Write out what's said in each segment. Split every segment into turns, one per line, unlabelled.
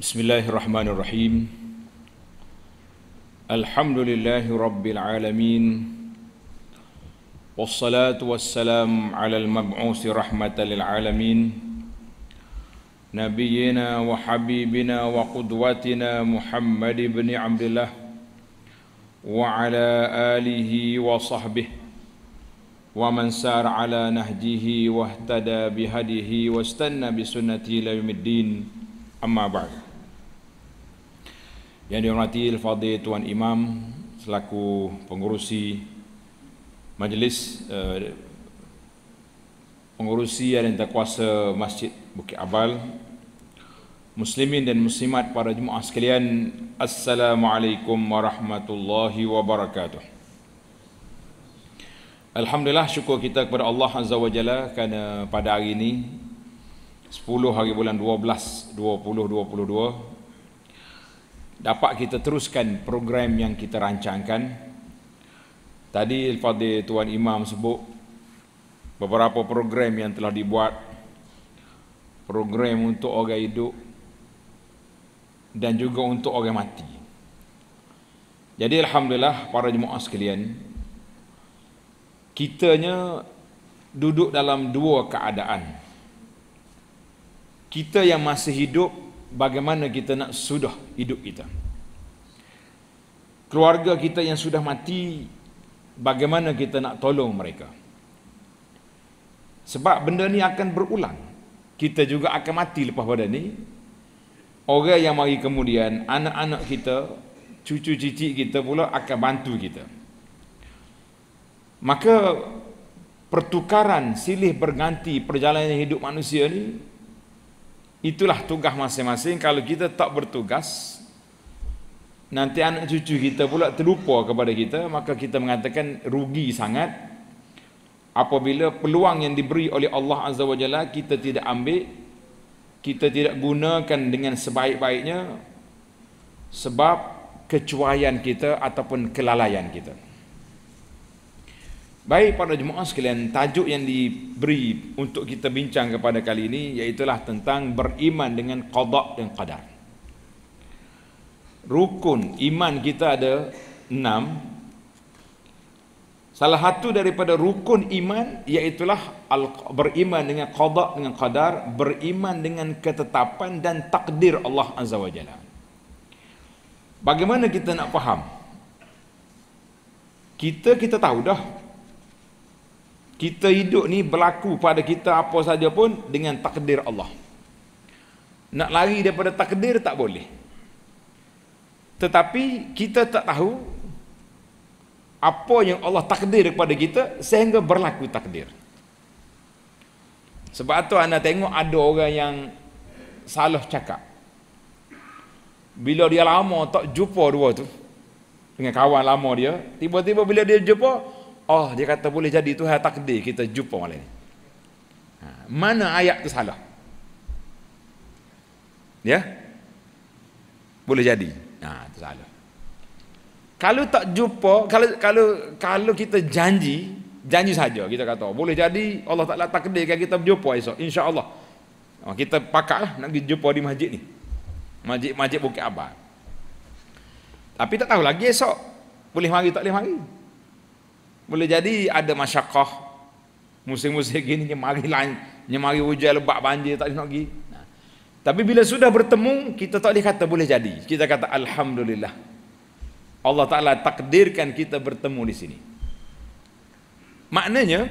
بسم الله الرحمن الرحيم الحمد لله رب العالمين والصلاة والسلام على المبعوث رحمة للعالمين نبينا وحبيبنا وقدوتنا محمد بن عبد الله وعلى آله وصحبه ومن سار على نهجه واهتدى بهديه واستنى بسنته إلى يوم الدين أما بعد Yang dihormati Al-Fadhil Tuan Imam selaku pengurusi majlis eh, pengurusi dan terkuasa Masjid Bukit Abal Muslimin dan Muslimat para jemaah sekalian Assalamualaikum warahmatullahi wabarakatuh Alhamdulillah syukur kita kepada Allah Azza wa Jalla kerana pada hari ini 10 hari bulan 12 2022 dapat kita teruskan program yang kita rancangkan. Tadi Al-Fadhil Tuan Imam sebut beberapa program yang telah dibuat. Program untuk orang hidup dan juga untuk orang mati. Jadi Alhamdulillah para jemaah sekalian, kitanya duduk dalam dua keadaan. Kita yang masih hidup bagaimana kita nak sudah hidup kita. Keluarga kita yang sudah mati, bagaimana kita nak tolong mereka. Sebab benda ni akan berulang. Kita juga akan mati lepas pada ni. Orang yang mari kemudian, anak-anak kita, cucu cucu kita pula akan bantu kita. Maka pertukaran silih berganti perjalanan hidup manusia ni Itulah tugas masing-masing Kalau kita tak bertugas Nanti anak cucu kita pula terlupa kepada kita Maka kita mengatakan rugi sangat Apabila peluang yang diberi oleh Allah Azza wa Jalla Kita tidak ambil Kita tidak gunakan dengan sebaik-baiknya Sebab kecuaian kita ataupun kelalaian kita. Baik pada jemaah sekalian, tajuk yang diberi untuk kita bincang kepada kali ini yaitulah tentang beriman dengan qada dan qadar. Rukun iman kita ada enam. Salah satu daripada rukun iman iaitulah beriman dengan qada dengan qadar, beriman dengan ketetapan dan takdir Allah Azza wa Jalla. Bagaimana kita nak faham? Kita kita tahu dah kita hidup ni berlaku pada kita apa saja pun dengan takdir Allah. Nak lari daripada takdir tak boleh. Tetapi kita tak tahu apa yang Allah takdir kepada kita sehingga berlaku takdir. Sebab tu anda tengok ada orang yang salah cakap. Bila dia lama tak jumpa dua tu dengan kawan lama dia, tiba-tiba bila dia jumpa, Oh dia kata boleh jadi Tuhan takdir kita jumpa malam ni. Ha, mana ayat tu salah? Ya? Boleh jadi. Ha tu salah. Kalau tak jumpa, kalau kalau kalau kita janji, janji saja kita kata oh, boleh jadi Allah Taala takdirkan kita berjumpa esok insya-Allah. Oh, kita pakatlah nak pergi jumpa di masjid ni. Masjid-masjid Bukit Abang. Tapi tak tahu lagi esok boleh mari tak boleh mari. Boleh jadi ada masyakah musim-musim gini nyemari lain, nyemari hujan lebat banjir tak nak pergi. Nah. Tapi bila sudah bertemu, kita tak boleh kata boleh jadi. Kita kata alhamdulillah. Allah Taala takdirkan kita bertemu di sini. Maknanya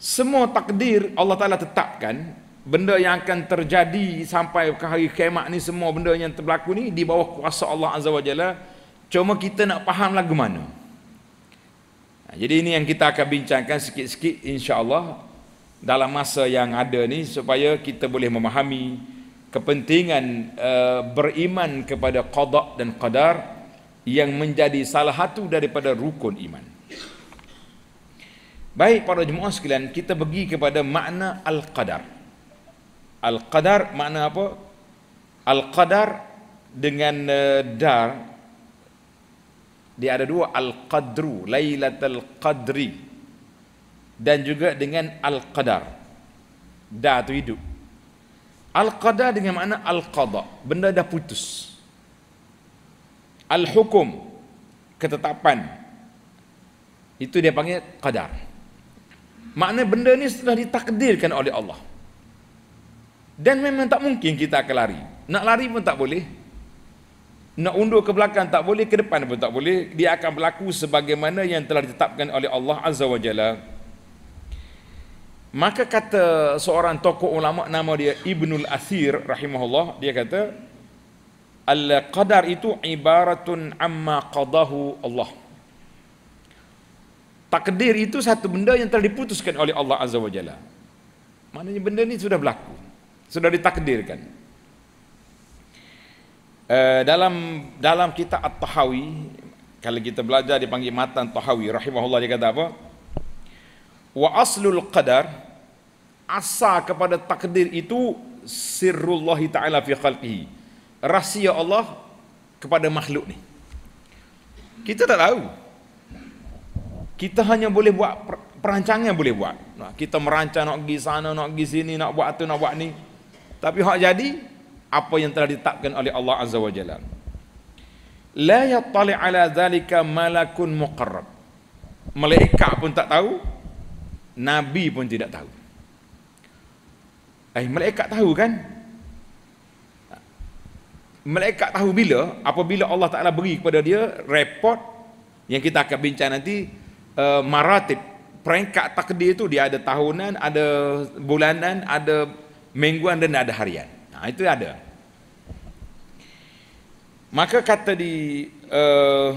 semua takdir Allah Taala tetapkan benda yang akan terjadi sampai ke hari kiamat ni semua benda yang berlaku ni di bawah kuasa Allah Azza wa Jalla. Cuma kita nak faham lagu mana. Ha, jadi ini yang kita akan bincangkan sikit-sikit insya-Allah dalam masa yang ada ni supaya kita boleh memahami kepentingan uh, beriman kepada qada dan qadar yang menjadi salah satu daripada rukun iman. Baik para jemaah sekalian, kita pergi kepada makna al-qadar. Al-qadar makna apa? Al-qadar dengan uh, dar dia ada dua al-qadru lailatul qadri dan juga dengan al-qadar dah tu hidup al qadar dengan makna al-qada benda dah putus al-hukum ketetapan itu dia panggil qadar makna benda ni sudah ditakdirkan oleh Allah dan memang tak mungkin kita akan lari nak lari pun tak boleh nak undur ke belakang tak boleh ke depan pun tak boleh dia akan berlaku sebagaimana yang telah ditetapkan oleh Allah Azza wa Jalla maka kata seorang tokoh ulama nama dia Ibnul Athir rahimahullah dia kata al-qadar itu ibaratun amma qadahu Allah takdir itu satu benda yang telah diputuskan oleh Allah Azza wa Jalla maknanya benda ni sudah berlaku sudah ditakdirkan Eh, dalam dalam kitab At-Tahawi kalau kita belajar dipanggil matan Tahawi rahimahullah dia kata apa? Wa aslul qadar asa kepada takdir itu sirrullah taala fi khalqihi. Rahsia Allah kepada makhluk ni. Kita tak tahu. Kita hanya boleh buat perancangan boleh buat. kita merancang nak pergi sana, nak pergi sini, nak buat tu, nak buat ni. Tapi hak jadi apa yang telah ditetapkan oleh Allah Azza wa Jalla. La yattali ala zalika malakun muqarrab. Malaikat pun tak tahu, nabi pun tidak tahu. Eh malaikat tahu kan? Malaikat tahu bila apabila Allah Taala beri kepada dia report yang kita akan bincang nanti uh, maratib peringkat takdir itu dia ada tahunan, ada bulanan, ada mingguan dan ada harian. Nah, ha, itu ada. Maka kata di uh,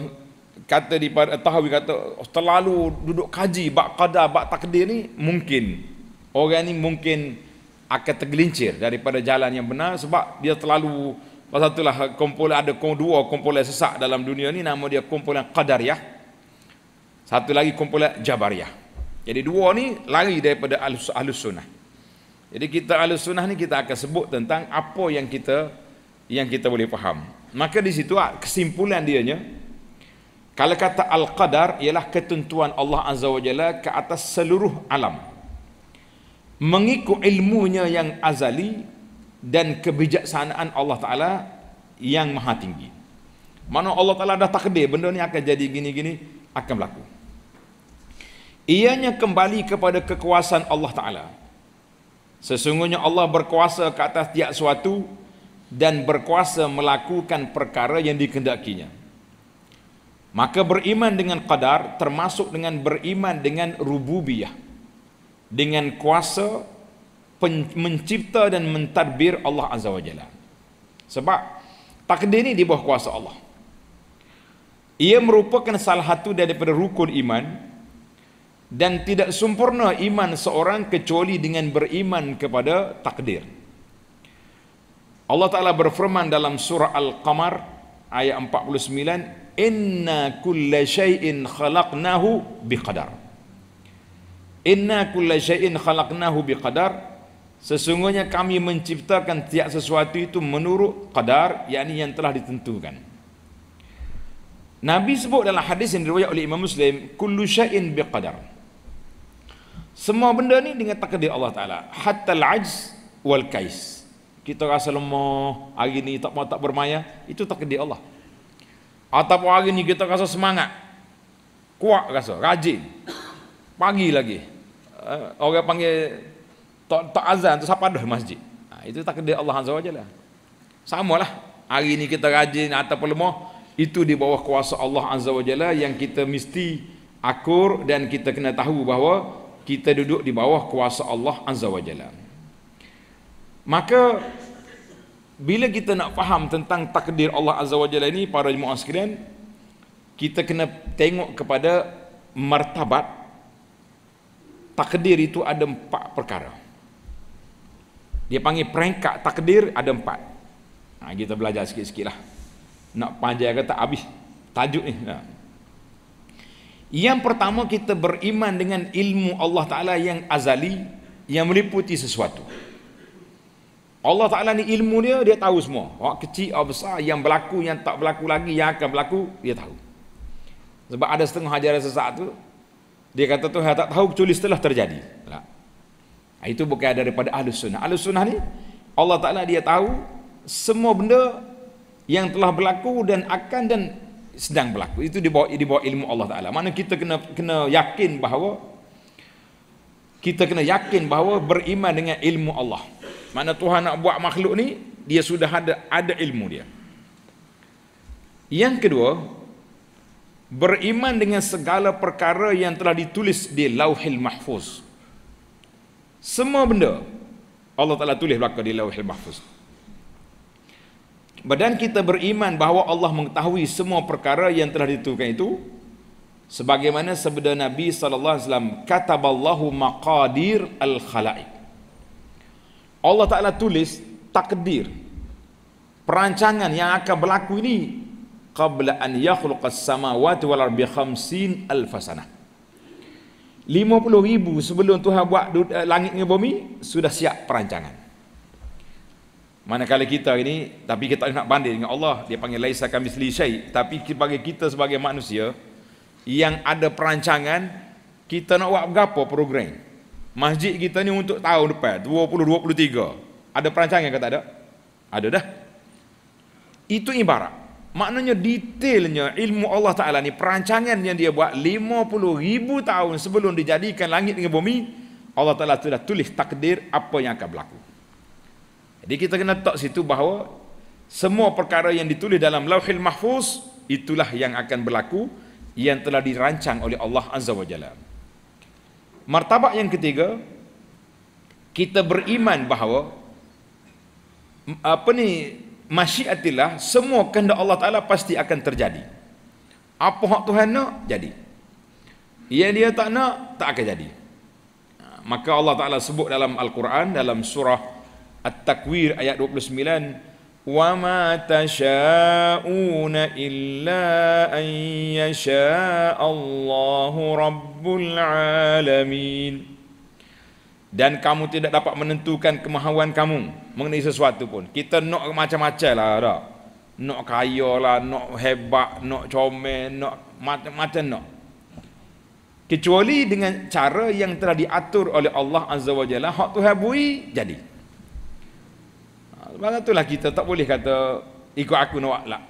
kata di Tahawi kata oh, terlalu duduk kaji bak qada bak takdir ni mungkin orang ni mungkin akan tergelincir daripada jalan yang benar sebab dia terlalu pasal itulah kumpulan ada dua kumpulan sesak dalam dunia ni nama dia kumpulan qadariyah satu lagi kumpulan jabariyah jadi dua ni lari daripada ahlus, ahlus sunnah jadi kita ahlus sunnah ni kita akan sebut tentang apa yang kita yang kita boleh faham maka di situ ah, kesimpulan dianya kalau kata al-qadar ialah ketentuan Allah azza wajalla ke atas seluruh alam mengikut ilmunya yang azali dan kebijaksanaan Allah taala yang maha tinggi mana Allah taala dah takdir benda ni akan jadi gini-gini akan berlaku ianya kembali kepada kekuasaan Allah taala sesungguhnya Allah berkuasa ke atas tiap suatu dan berkuasa melakukan perkara yang dikendakinya. Maka beriman dengan qadar termasuk dengan beriman dengan rububiyah. Dengan kuasa mencipta dan mentadbir Allah Azza wa Jalla. Sebab takdir ini di bawah kuasa Allah. Ia merupakan salah satu daripada rukun iman dan tidak sempurna iman seorang kecuali dengan beriman kepada takdir. Allah Ta'ala berfirman dalam surah Al-Qamar ayat 49 Inna kulla syai'in khalaqnahu biqadar Inna kulla syai'in khalaqnahu biqadar Sesungguhnya kami menciptakan tiap sesuatu itu menurut qadar yakni yang telah ditentukan Nabi sebut dalam hadis yang diriwayatkan oleh Imam Muslim kullu syai'in biqadar Semua benda ni dengan takdir Allah Ta'ala hatta al-ajz wal-kais kita rasa lemah, hari ni tak mau tak bermaya, itu tak takdir Allah. Ataupun hari ni kita rasa semangat, kuat rasa, rajin. Pagi lagi. Eh, orang panggil tak tak azan tu siapa dah masjid. Ha, itu tak takdir Allah Azza Wajalla. Jalla. Samalah. Hari ni kita rajin ataupun lemah, itu di bawah kuasa Allah Azza Wajalla yang kita mesti akur dan kita kena tahu bahawa kita duduk di bawah kuasa Allah Azza Wajalla. Maka bila kita nak faham tentang takdir Allah Azza wa Jalla ini para jemaah sekalian, kita kena tengok kepada martabat takdir itu ada empat perkara. Dia panggil peringkat takdir ada empat. Ha, kita belajar sikit-sikit Nak panjang tak habis. Tajuk ni. Ha. Yang pertama kita beriman dengan ilmu Allah Ta'ala yang azali, yang meliputi sesuatu. Allah Ta'ala ni ilmu dia, dia tahu semua. Hak kecil, hak besar, yang berlaku, yang tak berlaku lagi, yang akan berlaku, dia tahu. Sebab ada setengah ajaran sesat tu, dia kata Tuhan tak tahu kecuali setelah terjadi. Tak. Ha, itu bukan daripada ahli sunnah. Ahli sunnah ni, Allah Ta'ala dia tahu semua benda yang telah berlaku dan akan dan sedang berlaku. Itu dibawa bawah, ilmu Allah Ta'ala. Mana kita kena kena yakin bahawa kita kena yakin bahawa beriman dengan ilmu Allah. Mana Tuhan nak buat makhluk ni, dia sudah ada ada ilmu dia. Yang kedua, beriman dengan segala perkara yang telah ditulis di Lauhil Mahfuz. Semua benda Allah Taala tulis belakang di Lauhil Mahfuz. Badan kita beriman bahawa Allah mengetahui semua perkara yang telah ditentukan itu sebagaimana sabda Nabi sallallahu alaihi wasallam kataballahu maqadir al-khalaiq. Allah Ta'ala tulis takdir perancangan yang akan berlaku ini qabla an yakhluqas samawati wal ardi khamsin alf sana 50000 sebelum Tuhan buat eh, langit dan bumi sudah siap perancangan Manakala kita ini, tapi kita nak banding dengan Allah, dia panggil Laisa Kamisli Syait. Tapi bagi kita sebagai manusia, yang ada perancangan, kita nak buat apa program? masjid kita ni untuk tahun depan 2023 ada perancangan ke tak ada ada dah itu ibarat maknanya detailnya ilmu Allah Ta'ala ni perancangan yang dia buat 50 ribu tahun sebelum dijadikan langit dengan bumi Allah Ta'ala sudah tulis takdir apa yang akan berlaku jadi kita kena tak situ bahawa semua perkara yang ditulis dalam lauhil mahfuz itulah yang akan berlaku yang telah dirancang oleh Allah Azza wa Jalla. Martabat yang ketiga kita beriman bahawa apa ni masyiatillah semua kehendak Allah Taala pasti akan terjadi. Apa hak Tuhan nak jadi. Yang dia tak nak tak akan jadi. Ha, maka Allah Taala sebut dalam Al-Quran dalam surah At-Takwir ayat 29 وما تشاءون إلا أن يشاء الله رب العالمين dan kamu tidak dapat menentukan kemahuan kamu mengenai sesuatu pun. Kita nak macam-macam lah dah. Nak kaya lah, nak hebat, nak comel, nak macam-macam nak. Kecuali dengan cara yang telah diatur oleh Allah Azza wa Jalla, hak tu habui, jadi. Sebab itulah kita tak boleh kata ikut aku nak lah.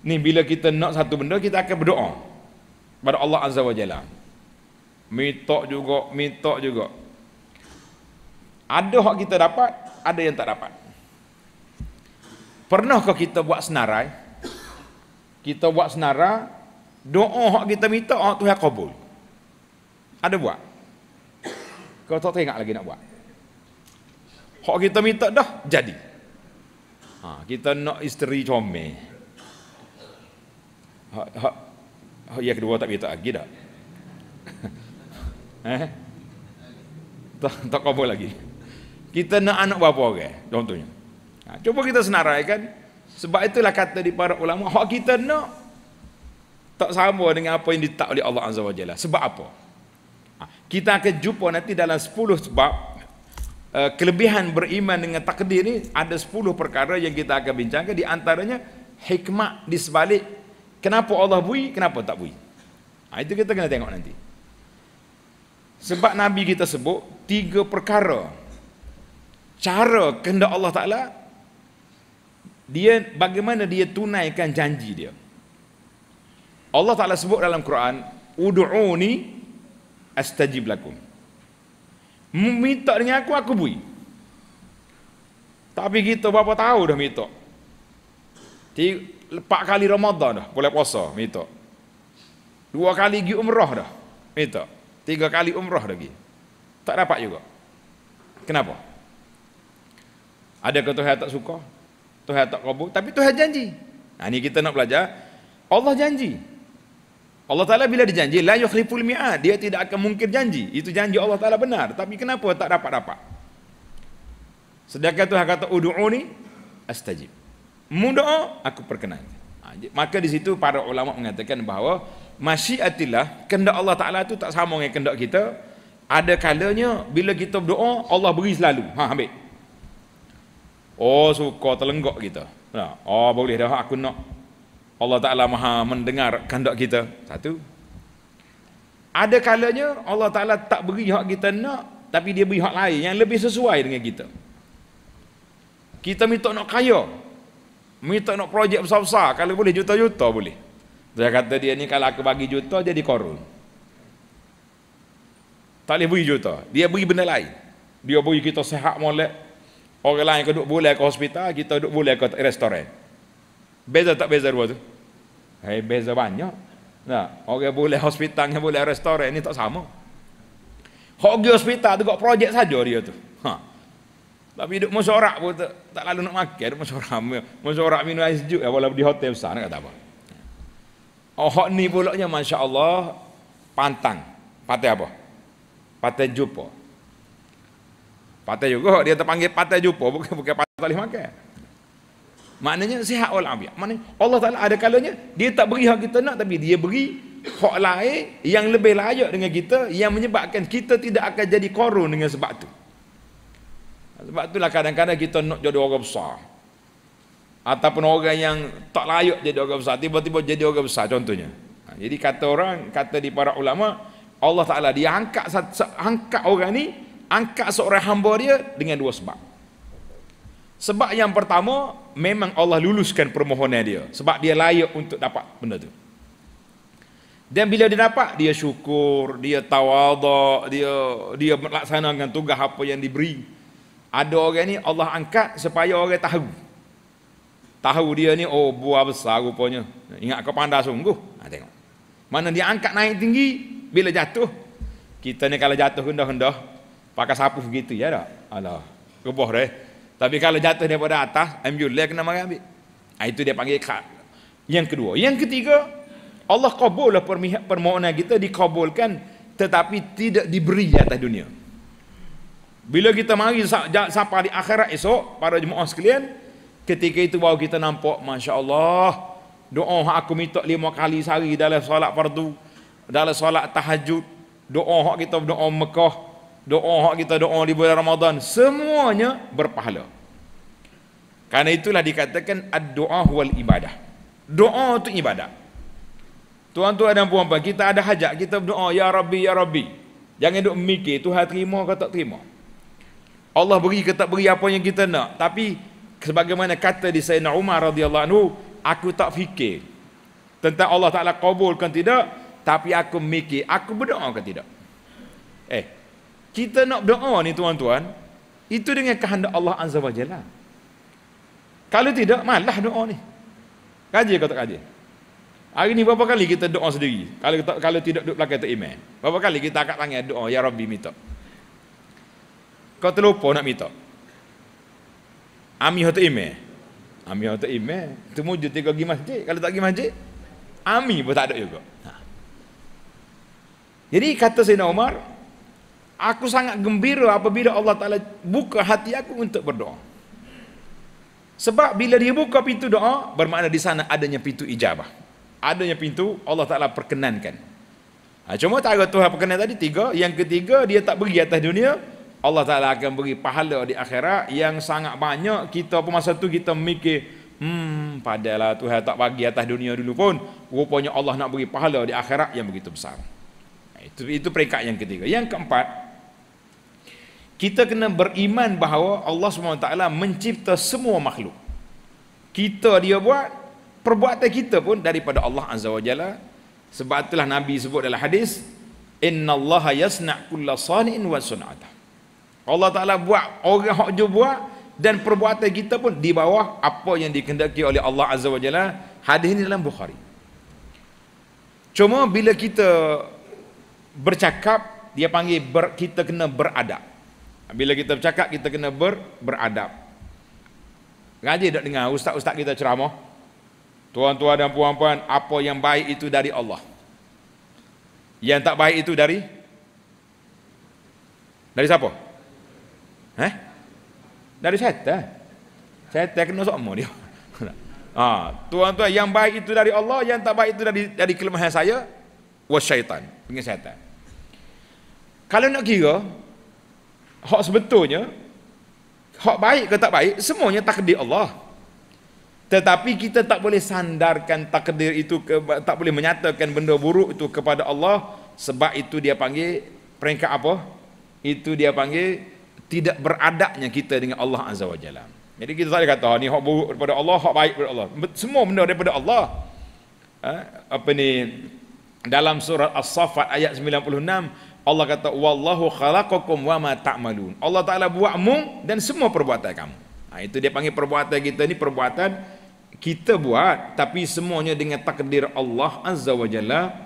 Ni bila kita nak satu benda kita akan berdoa pada Allah Azza wa Jalla. Minta juga, minta juga. Ada hak kita dapat, ada yang tak dapat. Pernahkah kita buat senarai? Kita buat senarai, doa hak kita minta, hak oh, tu yang kabul. Ada buat? Kau tak teringat lagi nak buat? Hak kita minta dah jadi. Ha, kita nak isteri comel. Hak hak ha, ha, ha yang kedua tak minta lagi dah. eh? Tak tak apa lagi. Kita nak anak berapa orang okay? contohnya. Ha, cuba kita senaraikan. Sebab itulah kata di para ulama, hak kita nak tak sama dengan apa yang ditak oleh Allah Azza wa Jalla. Sebab apa? Ha, kita akan jumpa nanti dalam 10 sebab Eh, kelebihan beriman dengan takdir ini ada 10 perkara yang kita akan bincangkan di antaranya hikmah di sebalik kenapa Allah bui kenapa tak bui ha, itu kita kena tengok nanti sebab Nabi kita sebut tiga perkara cara kehendak Allah Ta'ala dia bagaimana dia tunaikan janji dia Allah Ta'ala sebut dalam Quran udu'uni astajib lakum Minta dengan aku, aku bui. Tapi kita berapa tahu dah minta. Empat kali Ramadan dah, boleh puasa, minta. Dua kali pergi umrah dah, minta. Tiga kali umrah dah pergi. Tak dapat juga. Kenapa? Ada Tuhan tak suka? Tuhan tak kabur? Tapi Tuhan janji. Nah, ini kita nak belajar. Allah janji. Allah Ta'ala bila dia janji, la yukhliful mi'ad, dia tidak akan mungkir janji. Itu janji Allah Ta'ala benar. Tapi kenapa tak dapat-dapat? Sedangkan Tuhan kata, udu'uni astajib. Mudo'o, aku perkenan. Ha, maka di situ para ulama mengatakan bahawa masyiatillah kehendak Allah Taala itu tak sama dengan kehendak kita. Ada kalanya bila kita berdoa Allah beri selalu. Ha ambil. Oh suka terlenggok kita. oh boleh dah aku nak Allah Ta'ala maha mendengar kandak kita. Satu. Ada kalanya Allah Ta'ala tak beri hak kita nak, tapi dia beri hak lain yang lebih sesuai dengan kita. Kita minta nak kaya. Minta nak projek besar-besar. Kalau boleh juta-juta boleh. Saya kata dia ni kalau aku bagi juta jadi korun. Tak boleh beri juta. Dia beri benda lain. Dia beri kita sehat molek. Orang lain duduk boleh ke hospital, kita duduk boleh ke restoran. Beza tak beza dua tu? Hey, beza banyak. Nah, orang boleh hospital yang boleh restoran ni tak sama. Hogi hospital tu kok projek saja dia tu. Ha. Tapi duduk mesorak pun tak, tak lalu nak makan, mesorak mesorak minum air sejuk ya, walaupun di hotel besar nak kata apa. Oh, hok ni pulaknya masya-Allah pantang. Patai apa? Patai Jupo. Patai juga dia terpanggil patai Jupo. bukan bukan patai tak boleh makan. Maknanya sihat wal afiat. Maknanya Allah Taala ada kalanya dia tak beri hak kita nak tapi dia beri hak lain yang lebih layak dengan kita yang menyebabkan kita tidak akan jadi korun dengan sebab tu. Sebab itulah kadang-kadang kita nak jadi orang besar. Ataupun orang yang tak layak jadi orang besar, tiba-tiba jadi orang besar contohnya. Ha, jadi kata orang, kata di para ulama, Allah Taala dia angkat angkat orang ni, angkat seorang hamba dia dengan dua sebab. Sebab yang pertama memang Allah luluskan permohonan dia sebab dia layak untuk dapat benda tu. Dan bila dia dapat dia syukur, dia tawaduk, dia dia melaksanakan tugas apa yang diberi. Ada orang ni Allah angkat supaya orang tahu. Tahu dia ni oh buah besar rupanya. Ingat kau pandai sungguh. Ha tengok. Mana dia angkat naik tinggi bila jatuh kita ni kalau jatuh rendah-rendah pakai sapu begitu ya tak? Alah, rebah dah. Eh? Tapi kalau jatuh daripada atas, ambulans kena marah ambil. Ha, itu dia panggil kak. Yang kedua. Yang ketiga, Allah kabul lah permohonan kita dikabulkan tetapi tidak diberi di atas dunia. Bila kita mari sampai di akhirat esok, para jemaah sekalian, ketika itu baru kita nampak, Masya Allah, doa yang aku minta lima kali sehari dalam solat fardu, dalam solat tahajud, doa yang kita doa Mekah, doa hak kita doa di bulan Ramadan semuanya berpahala. Karena itulah dikatakan ad-du'a wal ibadah. Doa itu ibadah. Tuan-tuan dan puan-puan, kita ada hajat, kita berdoa, Ya Rabbi, Ya Rabbi. Jangan duduk mikir, Tuhan terima atau tak terima. Allah beri ke tak beri apa yang kita nak. Tapi, sebagaimana kata di Sayyidina Umar radhiyallahu anhu, aku tak fikir tentang Allah Ta'ala kabulkan tidak, tapi aku mikir, aku berdoa ke tidak. Eh, kita nak doa ni tuan-tuan itu dengan kehendak Allah Azza wa Jalla kalau tidak malah doa ni kaji kau tak kaji hari ni berapa kali kita doa sendiri kalau tak, kalau tidak duduk belakang tu iman berapa kali kita angkat tangan doa ya Rabbi minta kau terlupa nak minta Amin hati iman Amin hati iman Itu mujud tiga pergi masjid Kalau tak pergi masjid Amin pun tak ada juga ha. Jadi kata Sayyidina Umar aku sangat gembira apabila Allah Ta'ala buka hati aku untuk berdoa. Sebab bila dia buka pintu doa, bermakna di sana adanya pintu ijabah. Adanya pintu Allah Ta'ala perkenankan. Ha, cuma cara Tuhan perkenan tadi, tiga. Yang ketiga, dia tak beri atas dunia. Allah Ta'ala akan beri pahala di akhirat yang sangat banyak. Kita pun masa tu kita mikir, hmm, padahal Tuhan tak bagi atas dunia dulu pun. Rupanya Allah nak beri pahala di akhirat yang begitu besar. Ha, itu, itu peringkat yang ketiga. Yang keempat, kita kena beriman bahawa Allah SWT mencipta semua makhluk kita dia buat perbuatan kita pun daripada Allah Azza wa Jalla sebab itulah Nabi sebut dalam hadis inna Allah yasna' kulla sani'in wa sun'ata Allah Ta'ala buat orang yang dia buat dan perbuatan kita pun di bawah apa yang dikendaki oleh Allah Azza wa Jalla hadis ini dalam Bukhari cuma bila kita bercakap dia panggil ber, kita kena beradab bila kita bercakap kita kena ber, beradab. Ngaji dak dengar ustaz-ustaz kita ceramah. Tuan-tuan dan puan-puan, apa yang baik itu dari Allah. Yang tak baik itu dari dari siapa? Eh? Dari syaitan. Syaitan kena sok mo dia. ha, tuan-tuan yang baik itu dari Allah, yang tak baik itu dari dari kelemahan saya was syaitan, pengin syaitan. Kalau nak kira, hak sebetulnya hak baik ke tak baik semuanya takdir Allah tetapi kita tak boleh sandarkan takdir itu ke, tak boleh menyatakan benda buruk itu kepada Allah sebab itu dia panggil peringkat apa itu dia panggil tidak beradabnya kita dengan Allah azza wajalla jadi kita tak boleh kata ah, ni hak buruk daripada Allah hak baik daripada Allah semua benda daripada Allah ha? apa ni dalam surah as-saffat ayat 96 Allah kata wallahu khalaqakum wama ta'malun. Allah Taala buat mu dan semua perbuatan kamu. Ha, itu dia panggil perbuatan kita ni perbuatan kita buat tapi semuanya dengan takdir Allah Azza wa Jalla.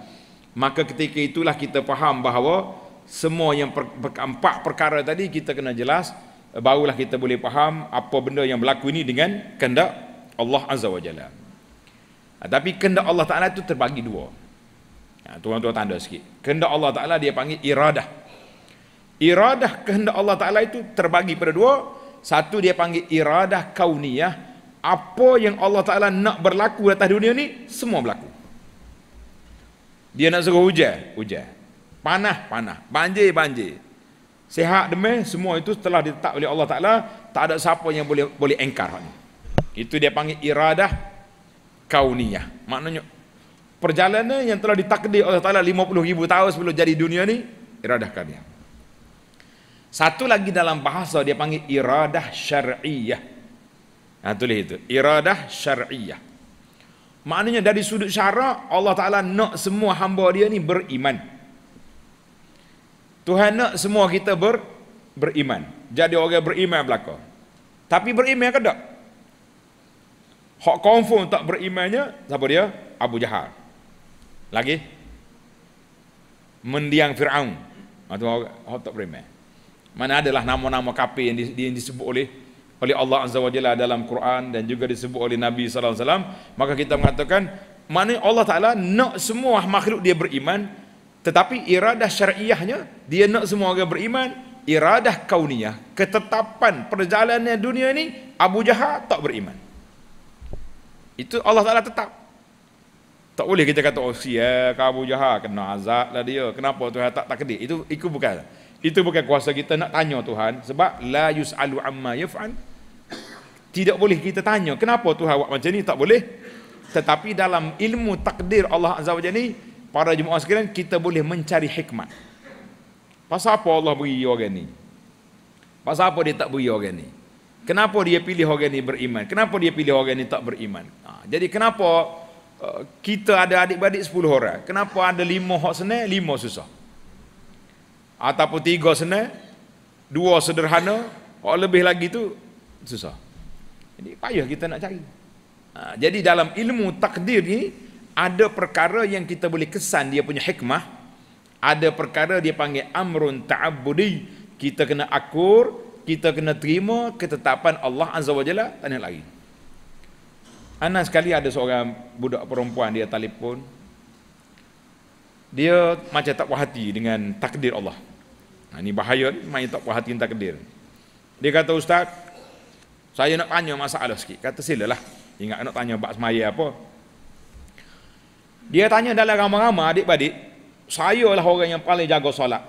Maka ketika itulah kita faham bahawa semua yang per, per, empat perkara tadi kita kena jelas barulah kita boleh faham apa benda yang berlaku ini dengan kehendak Allah Azza wa Jalla. Ha, tapi kehendak Allah Taala itu terbagi dua. Ya, tuan-tuan tanda sikit. Kehendak Allah Ta'ala dia panggil iradah. Iradah kehendak Allah Ta'ala itu terbagi pada dua. Satu dia panggil iradah kauniyah. Apa yang Allah Ta'ala nak berlaku atas dunia ni, semua berlaku. Dia nak suruh hujan, hujan. Panah, panah. Banjir, banjir. Sehat demen, semua itu setelah ditetap oleh Allah Ta'ala. Tak ada siapa yang boleh boleh engkar. Itu dia panggil iradah kauniyah. Maknanya perjalanan yang telah ditakdir Allah Ta'ala 50,000 tahun sebelum jadi dunia ni iradah kalian satu lagi dalam bahasa dia panggil iradah syariah ha, tulis itu iradah syariah maknanya dari sudut syara Allah Ta'ala nak semua hamba dia ni beriman Tuhan nak semua kita ber, beriman jadi orang beriman belaka tapi beriman ke tak? hak confirm tak berimannya siapa dia? Abu Jahal lagi mendiang Firaun. Atau hotop primer. Mana adalah nama-nama kafir yang disebut oleh oleh Allah Azza wa Jalla dalam Quran dan juga disebut oleh Nabi saw. maka kita mengatakan mana Allah Taala nak semua makhluk dia beriman tetapi iradah syariahnya dia nak semua orang beriman iradah kauniyah ketetapan perjalanan dunia ini Abu Jahal tak beriman itu Allah Taala tetap tak boleh kita kata, oh siya, kamu jahat, kena azab lah dia. Kenapa Tuhan tak takdir? Itu, itu bukan. Itu bukan kuasa kita nak tanya Tuhan. Sebab, la yus'alu amma yaf'an. Tidak boleh kita tanya, kenapa Tuhan buat macam ni? Tak boleh. Tetapi dalam ilmu takdir Allah Azza wa ni, para jemaah sekalian, kita boleh mencari hikmat. Pasal apa Allah beri orang ni? Pasal apa dia tak beri orang ni? Kenapa dia pilih orang ni beriman? Kenapa dia pilih orang ni tak beriman? Ha, jadi kenapa Eh, kita ada adik adik 10 orang. Kenapa ada 5 hak senang, 5 susah? Ataupun 3 senang, 2 sederhana, hak lebih lagi tu susah. Jadi payah kita nak cari. Ha, jadi dalam ilmu takdir ni ada perkara yang kita boleh kesan dia punya hikmah. Ada perkara dia panggil amrun taabudi. Kita kena akur, kita kena terima ketetapan Allah Azza wa Jalla tanya lagi. Anak sekali ada seorang budak perempuan dia telefon. Dia macam tak puas hati dengan takdir Allah. Nah, ha, ini bahaya ni main tak puas hati dengan takdir. Dia kata ustaz, saya nak tanya masalah sikit. Kata lah. Ingat nak tanya bab semaya apa? Dia tanya dalam ramai-ramai adik-adik, saya lah orang yang paling jaga solat.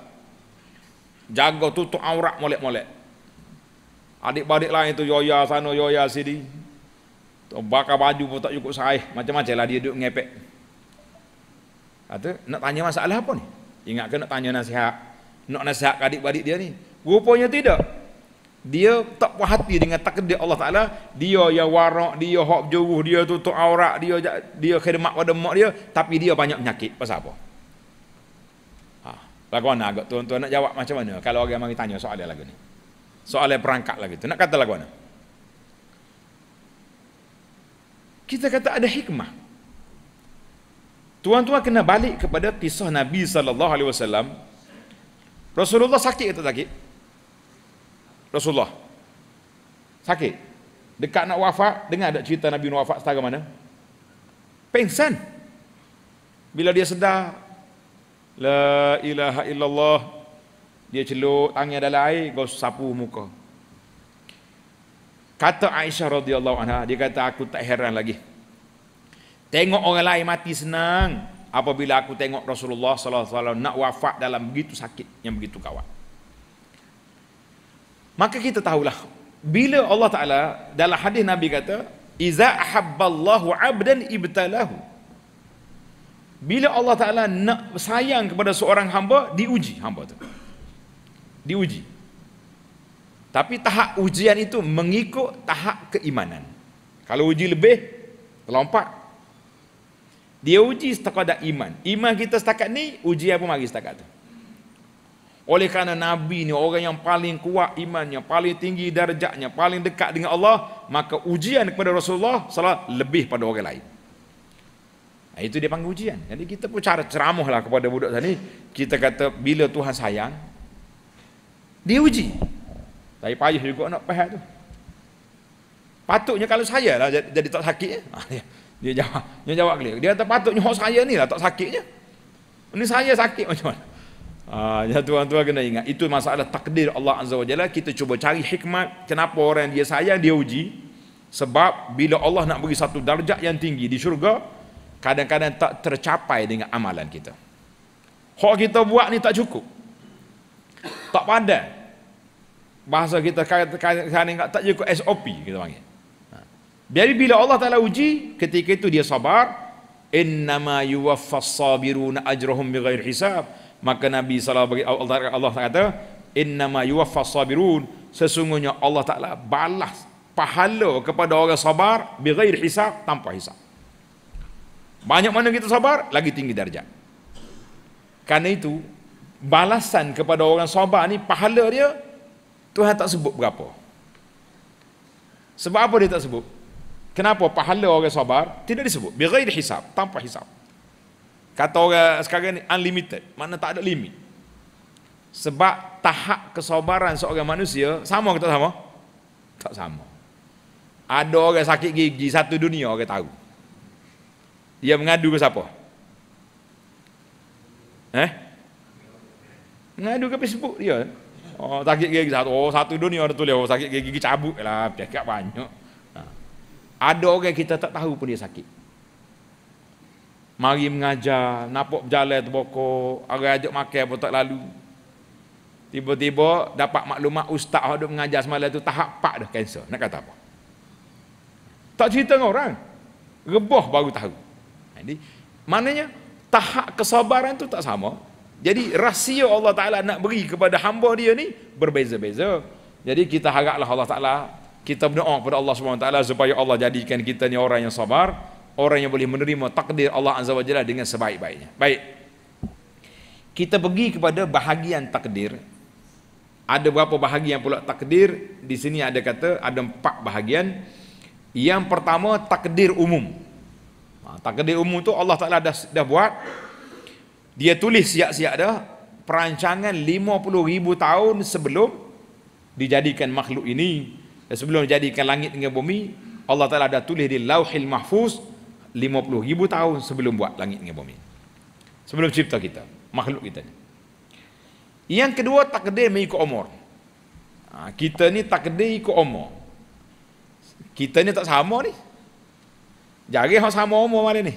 Jaga tutup aurat molek-molek. Adik-adik lain tu yoya sana yoya sini bakar baju pun tak cukup saiz macam-macam lah dia duk ngepek kata nak tanya masalah apa ni ingat ke nak tanya nasihat nak nasihat kadik adik dia ni rupanya tidak dia tak puas hati dengan takdir Allah Ta'ala dia yang warak dia hok juruh dia tutup aurat dia dia khidmat pada mak dia tapi dia banyak penyakit pasal apa ha. lagu mana agak tuan-tuan nak jawab macam mana kalau orang mari tanya soalan lagu ni soalan perangkat lagu tu nak kata lagu mana kita kata ada hikmah. Tuan-tuan kena balik kepada kisah Nabi sallallahu alaihi wasallam. Rasulullah sakit atau sakit. Rasulullah sakit. Dekat nak wafat, dengar ada cerita Nabi nak wafat setara mana? Pengsan. Bila dia sedar la ilaha illallah dia celuk tangan dalam air kau sapu muka. Kata Aisyah radhiyallahu anha, dia kata aku tak heran lagi. Tengok orang lain mati senang apabila aku tengok Rasulullah sallallahu alaihi wasallam nak wafat dalam begitu sakit yang begitu kawat. Maka kita tahulah bila Allah Taala dalam hadis Nabi kata, "Iza ahabballahu 'abdan ibtalahu." Bila Allah Taala nak sayang kepada seorang hamba, diuji hamba tu. Diuji. Tapi tahap ujian itu mengikut tahap keimanan. Kalau uji lebih, terlompat. Dia uji setakat iman. Iman kita setakat ni, uji apa lagi setakat tu. Oleh kerana Nabi ni orang yang paling kuat imannya, paling tinggi darjatnya, paling dekat dengan Allah, maka ujian kepada Rasulullah salah lebih pada orang lain. Nah, itu dia panggil ujian. Jadi kita pun cara ceramah lah kepada budak tadi. Kita kata bila Tuhan sayang, dia uji. Tapi payah juga nak pahal tu. Patutnya kalau saya lah jadi, jadi tak sakit. Ya. Ah, dia, dia jawab, dia jawab dia. Dia kata patutnya orang saya ni lah tak sakitnya. Ini saya sakit macam mana? Ah, ya, tuan-tuan kena ingat itu masalah takdir Allah Azza wa Jalla. Kita cuba cari hikmat kenapa orang dia sayang dia uji. Sebab bila Allah nak bagi satu darjat yang tinggi di syurga, kadang-kadang tak tercapai dengan amalan kita. Hak kita buat ni tak cukup. Tak padan bahasa kita kan tak cukup SOP kita panggil. Ha. Jadi bila Allah Taala uji ketika itu dia sabar innama yuwaffas sabiruna ajrahum bighair hisab maka Nabi sallallahu alaihi wasallam Allah Taala kata innama yuwaffas sabirun sesungguhnya Allah Taala balas pahala kepada orang sabar bighair hisab tanpa hisab banyak mana kita sabar lagi tinggi darjat karena itu balasan kepada orang sabar ni pahala dia Tuhan tak sebut berapa. Sebab apa dia tak sebut? Kenapa pahala orang sabar tidak disebut? Bighair hisab, tanpa hisab. Kata orang sekarang ni unlimited, mana tak ada limit. Sebab tahap kesabaran seorang manusia sama ke tak sama? Tak sama. Ada orang sakit gigi satu dunia orang tahu. Dia mengadu ke siapa? Eh? Mengadu ke Facebook dia? Ya. Oh, sakit gigi satu. Oh, satu dunia ada tulis. Oh, sakit gigi cabut lah. Cakap banyak. Ha. Ada orang kita tak tahu pun dia sakit. Mari mengajar, nampak berjalan terbokok, orang ajak makan pun tak lalu. Tiba-tiba dapat maklumat ustaz yang mengajar semalam itu tahap pak dah kanser. Nak kata apa? Tak cerita dengan orang. Reboh baru tahu. Ha, jadi, maknanya tahap kesabaran tu tak sama jadi rahsia Allah Ta'ala nak beri kepada hamba dia ni berbeza-beza. Jadi kita haraplah Allah Ta'ala, kita berdoa kepada Allah SWT supaya Allah jadikan kita ni orang yang sabar, orang yang boleh menerima takdir Allah Azza wa Jalla dengan sebaik-baiknya. Baik. Kita pergi kepada bahagian takdir. Ada berapa bahagian pula takdir? Di sini ada kata ada empat bahagian. Yang pertama takdir umum. Ha, takdir umum tu Allah Ta'ala dah, dah buat dia tulis siap-siap dah perancangan ribu tahun sebelum dijadikan makhluk ini sebelum dijadikan langit dengan bumi Allah Ta'ala dah tulis di lauhil mahfuz ribu tahun sebelum buat langit dengan bumi sebelum cipta kita makhluk kita yang kedua takdir mengikut umur ha, kita ni takdir ikut umur kita ni tak sama ni jari orang sama umur mana ni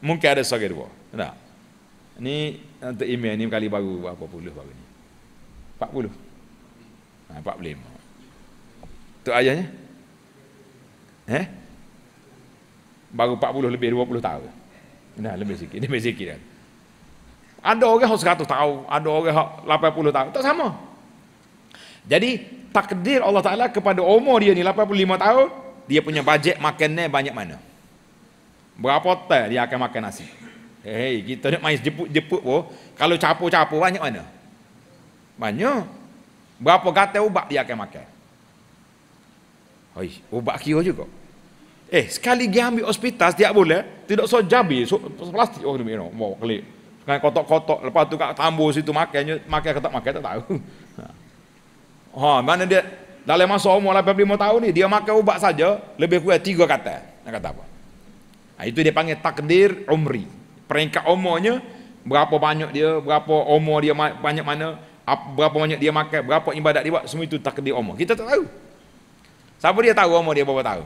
mungkin ada seorang dua tak Ni eh, untuk email ni kali baru berapa puluh baru ni. 40. Ha 45. Tu ayahnya. Eh? Baru 40 lebih 20 tahun. Dah lebih sikit, lebih sikit dah. Ada orang yang 100 tahun, ada orang yang 80 tahun, tak sama. Jadi takdir Allah Taala kepada umur dia ni 85 tahun, dia punya bajet makan banyak mana? Berapa hotel dia akan makan nasi? Hei, eh, kita nak main jeput-jeput pun, kalau capu-capu banyak mana? Banyak. Berapa kata ubat dia akan makan? Hei, ubat kira juga. Eh, sekali dia ambil hospital, dia boleh. Tidak so jabi, so, plastik. Oh, ini, oh, oh, kelip. Sekarang kotak-kotak, lepas tu kat tambur situ makan, makan atau tak makan, tak tahu. Ha. ha, mana dia, dalam masa umur 85 tahun ni, dia makan ubat saja, lebih kurang tiga kata. Nak kata apa? Ha, itu dia panggil takdir umri peringkat umurnya berapa banyak dia berapa umur dia banyak mana berapa banyak dia makan berapa ibadat dia buat semua itu takdir umur kita tak tahu siapa dia tahu umur dia berapa tahu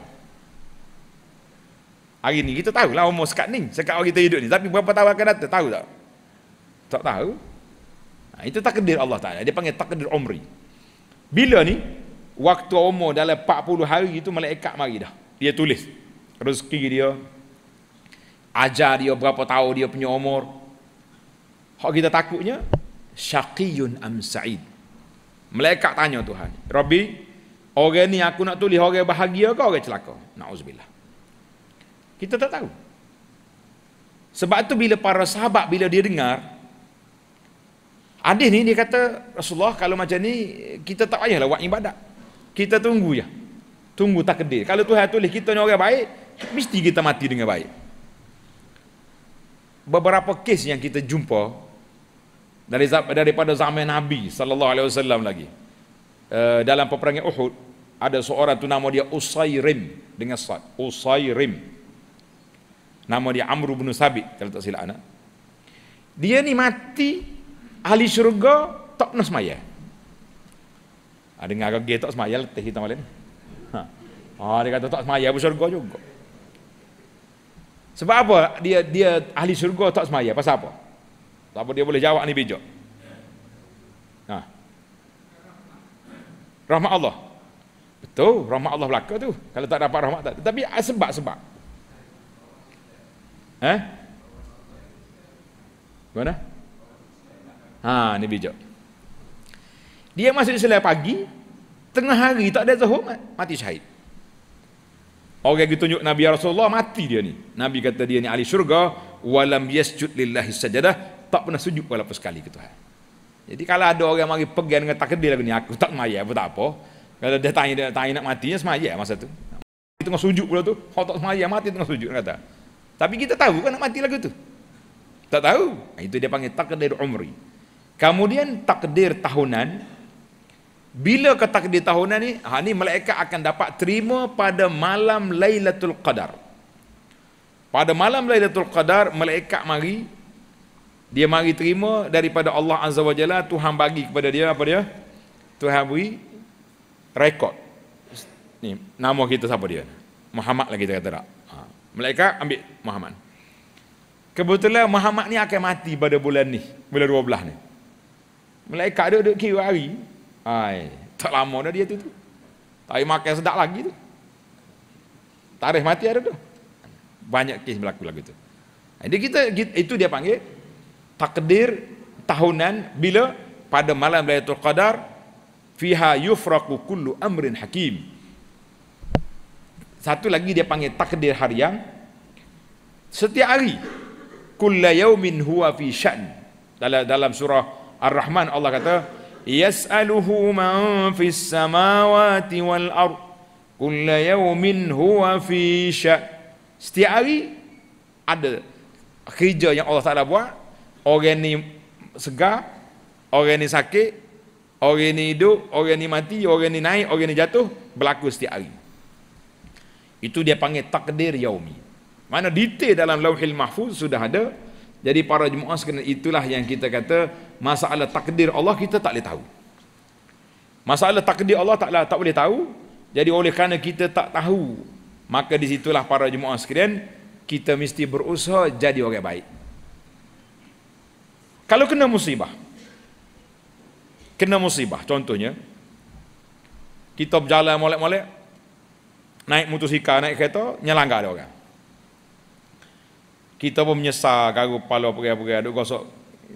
hari ni kita tahu lah umur sekat ni sekat hari kita hidup ni tapi berapa tahun akan datang tahu tak tak tahu nah, itu takdir Allah Ta'ala dia panggil takdir umri bila ni waktu umur dalam 40 hari itu malaikat mari dah dia tulis rezeki dia ajar dia berapa tahun dia punya umur. Hak kita takutnya syaqiyun am sa'id. Malaikat tanya Tuhan, "Rabbi, orang ni aku nak tulis orang bahagia ke orang celaka?" Nauzubillah. Kita tak tahu. Sebab tu bila para sahabat bila dia dengar adik ni dia kata Rasulullah kalau macam ni kita tak payahlah buat ibadat. Kita tunggu ya, Tunggu takdir. Kalau Tuhan tulis kita ni orang baik, mesti kita mati dengan baik beberapa kes yang kita jumpa dari daripada zaman Nabi sallallahu alaihi wasallam lagi. Uh, dalam peperangan Uhud ada seorang tu nama dia Usairim dengan Sad. Usairim. Nama dia Amr bin Sabit kalau tak silap anak. Dia ni mati ahli syurga tak pernah semaya. Ada ah, dengar agak dia tak semaya letih kita malam ni. Ha. Ah, dia kata tak semaya pun syurga juga. Sebab apa dia dia ahli syurga tak semaya? Pasal apa? Tak apa dia boleh jawab ni bijak. Ha. Rahmat Allah. Betul, rahmat Allah belaka tu. Kalau tak dapat rahmat tak. Tapi ah, sebab-sebab. Eh? Ha? Mana? Ha, ni bijak. Dia masuk Islam pagi, tengah hari tak ada zuhur, mati syahid. Orang yang ditunjuk Nabi ya Rasulullah mati dia ni. Nabi kata dia ni ahli syurga walam yasjud lillahi sajadah, tak pernah sujud walaupun sekali ke Tuhan. Jadi kalau ada orang yang mari pergi dengan takdir lagi ni aku tak maya apa tak apa. Kalau dia tanya dia tanya nak matinya semaya masa tu. Dia tengah sujud pula tu, kau tak semaya mati tengah sujud kata. Tapi kita tahu kan nak mati lagi tu. Tak tahu. Itu dia panggil takdir umri. Kemudian takdir tahunan bila ke takdir tahunan ni? Ha ni malaikat akan dapat terima pada malam Lailatul Qadar. Pada malam Lailatul Qadar malaikat mari dia mari terima daripada Allah Azza wa Jalla Tuhan bagi kepada dia apa dia? Tuhan beri rekod. Ni nama kita siapa dia? Muhammad lagi kita kata tak. Ha. Malaikat ambil Muhammad. Kebetulan Muhammad ni akan mati pada bulan ni, bulan 12 ni. Malaikat dia duduk kira hari, Hai, tak lama dah dia tu tu. Tak boleh makan sedap lagi tu. Tarikh mati ada tu. Banyak kes berlaku lagi tu. Jadi kita, itu dia panggil takdir tahunan bila pada malam Lailatul Qadar fiha yufraqu kullu amrin hakim. Satu lagi dia panggil takdir harian setiap hari kullayawmin huwa fi sya'n dalam dalam surah Ar-Rahman Allah kata يساله من في السماوات والارض كل يوم هو في شأن setiap hari ada kerja yang Allah Taala buat orang ni segar orang ni sakit orang ni hidup orang ni mati orang naik orang jatuh berlaku setiap itu dia panggil takdir yaumi mana detail dalam lauhil mahfuz sudah ada jadi para jemaah sekalian itulah yang kita kata masalah takdir Allah kita tak boleh tahu. Masalah takdir Allah taklah tak boleh tahu. Jadi oleh kerana kita tak tahu, maka di situlah para jemaah sekalian kita mesti berusaha jadi orang baik. Kalau kena musibah. Kena musibah contohnya kita berjalan molek-molek naik motosikal, naik kereta, nyelanggar ada orang kita pun menyesal garu kepala perai-perai duk gosok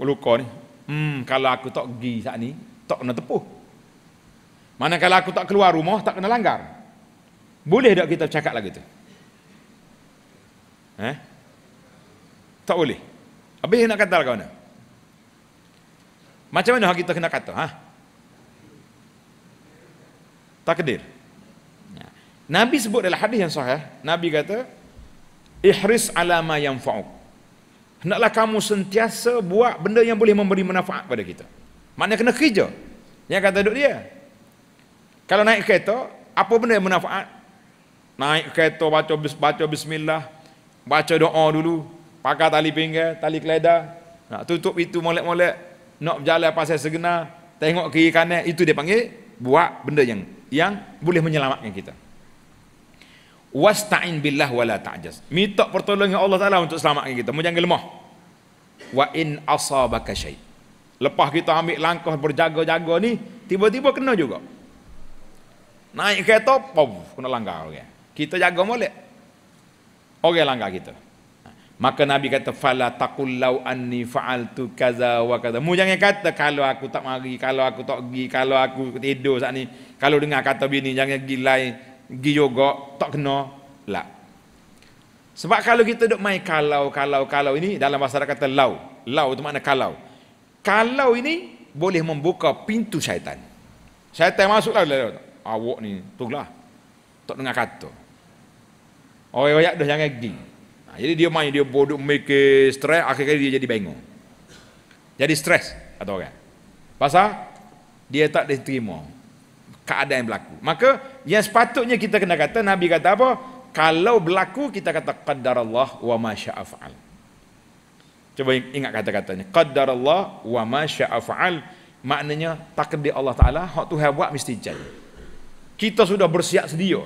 luka ni hmm kalau aku tak pergi saat ni tak kena tepuh kalau aku tak keluar rumah tak kena langgar boleh tak kita cakap lagi tu eh tak boleh habis nak kata lah kau mana macam mana kita kena kata ha takdir ya. Nabi sebut dalam hadis yang sahih, Nabi kata, ihris ala ma fauk. hendaklah kamu sentiasa buat benda yang boleh memberi manfaat pada kita maknanya kena kerja yang kata duk dia kalau naik kereta apa benda yang manfaat naik kereta baca baca bismillah baca doa dulu pakai tali pinggang, tali keledar nak tutup itu molek-molek nak berjalan pasal segena tengok kiri kanan itu dia panggil buat benda yang yang boleh menyelamatkan kita wasta'in billah wala ta'jaz. Minta pertolongan Allah Taala untuk selamatkan kita. Mu jangan lemah. Wa in asabaka syai. Lepas kita ambil langkah berjaga-jaga ni, tiba-tiba kena juga. Naik kereta, pom, kena langgar orang. Okay. Kita jaga molek. Orang okay, langgar kita. Maka Nabi kata fala taqul law anni fa'altu kaza wa kaza. Mu jangan kata kalau aku tak mari, kalau aku tak pergi, kalau aku tidur saat ni, kalau dengar kata bini jangan gilai, gi yoga tak kena lah sebab kalau kita duk main kalau kalau kalau ini dalam bahasa Arab kata lau lau itu makna kalau kalau ini boleh membuka pintu syaitan syaitan masuk lah awak ni tu lah, tak dengar kata Oh ya dah jangan gi nah, ha, jadi dia main dia bodoh mikir stres akhirnya dia jadi bengong jadi stres atau orang pasal dia tak diterima keadaan yang berlaku. Maka yang sepatutnya kita kena kata Nabi kata apa? Kalau berlaku kita kata Allah wa ma syaa fa'al. Cuba ingat kata-katanya. Allah wa ma syaa fa'al maknanya takdir Allah Taala hak Tuhan buat mesti jadi. Kita sudah bersiap sedia.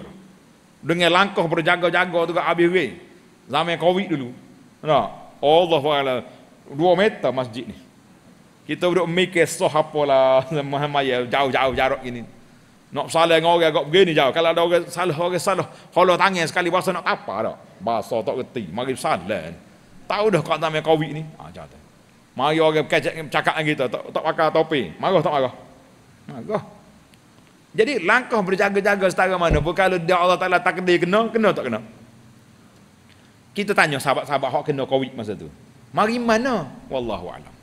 Dengan langkah berjaga-jaga tu kat habis weh. Zaman Covid dulu. Nah, Allah Taala dua meter masjid ni. Kita duduk mikir sah apalah Muhammad jauh-jauh jarak gini nak salah dengan orang agak begini jauh. Kalau ada orang salah, orang salah. Kalau tangan sekali bahasa nak apa dah. Bahasa tak kerti. Mari salah. Tahu dah kau tak COVID ni. Ha, jatuh. Mari orang kecek cakap dengan kita. Tak, tak pakai topi. Marah tak marah? Marah. Jadi langkah berjaga-jaga setara mana pun. Kalau dia Allah Ta'ala tak kena, kena, kena tak kena. Kita tanya sahabat-sahabat yang kena COVID masa tu. Mari mana? Wallahu'alam.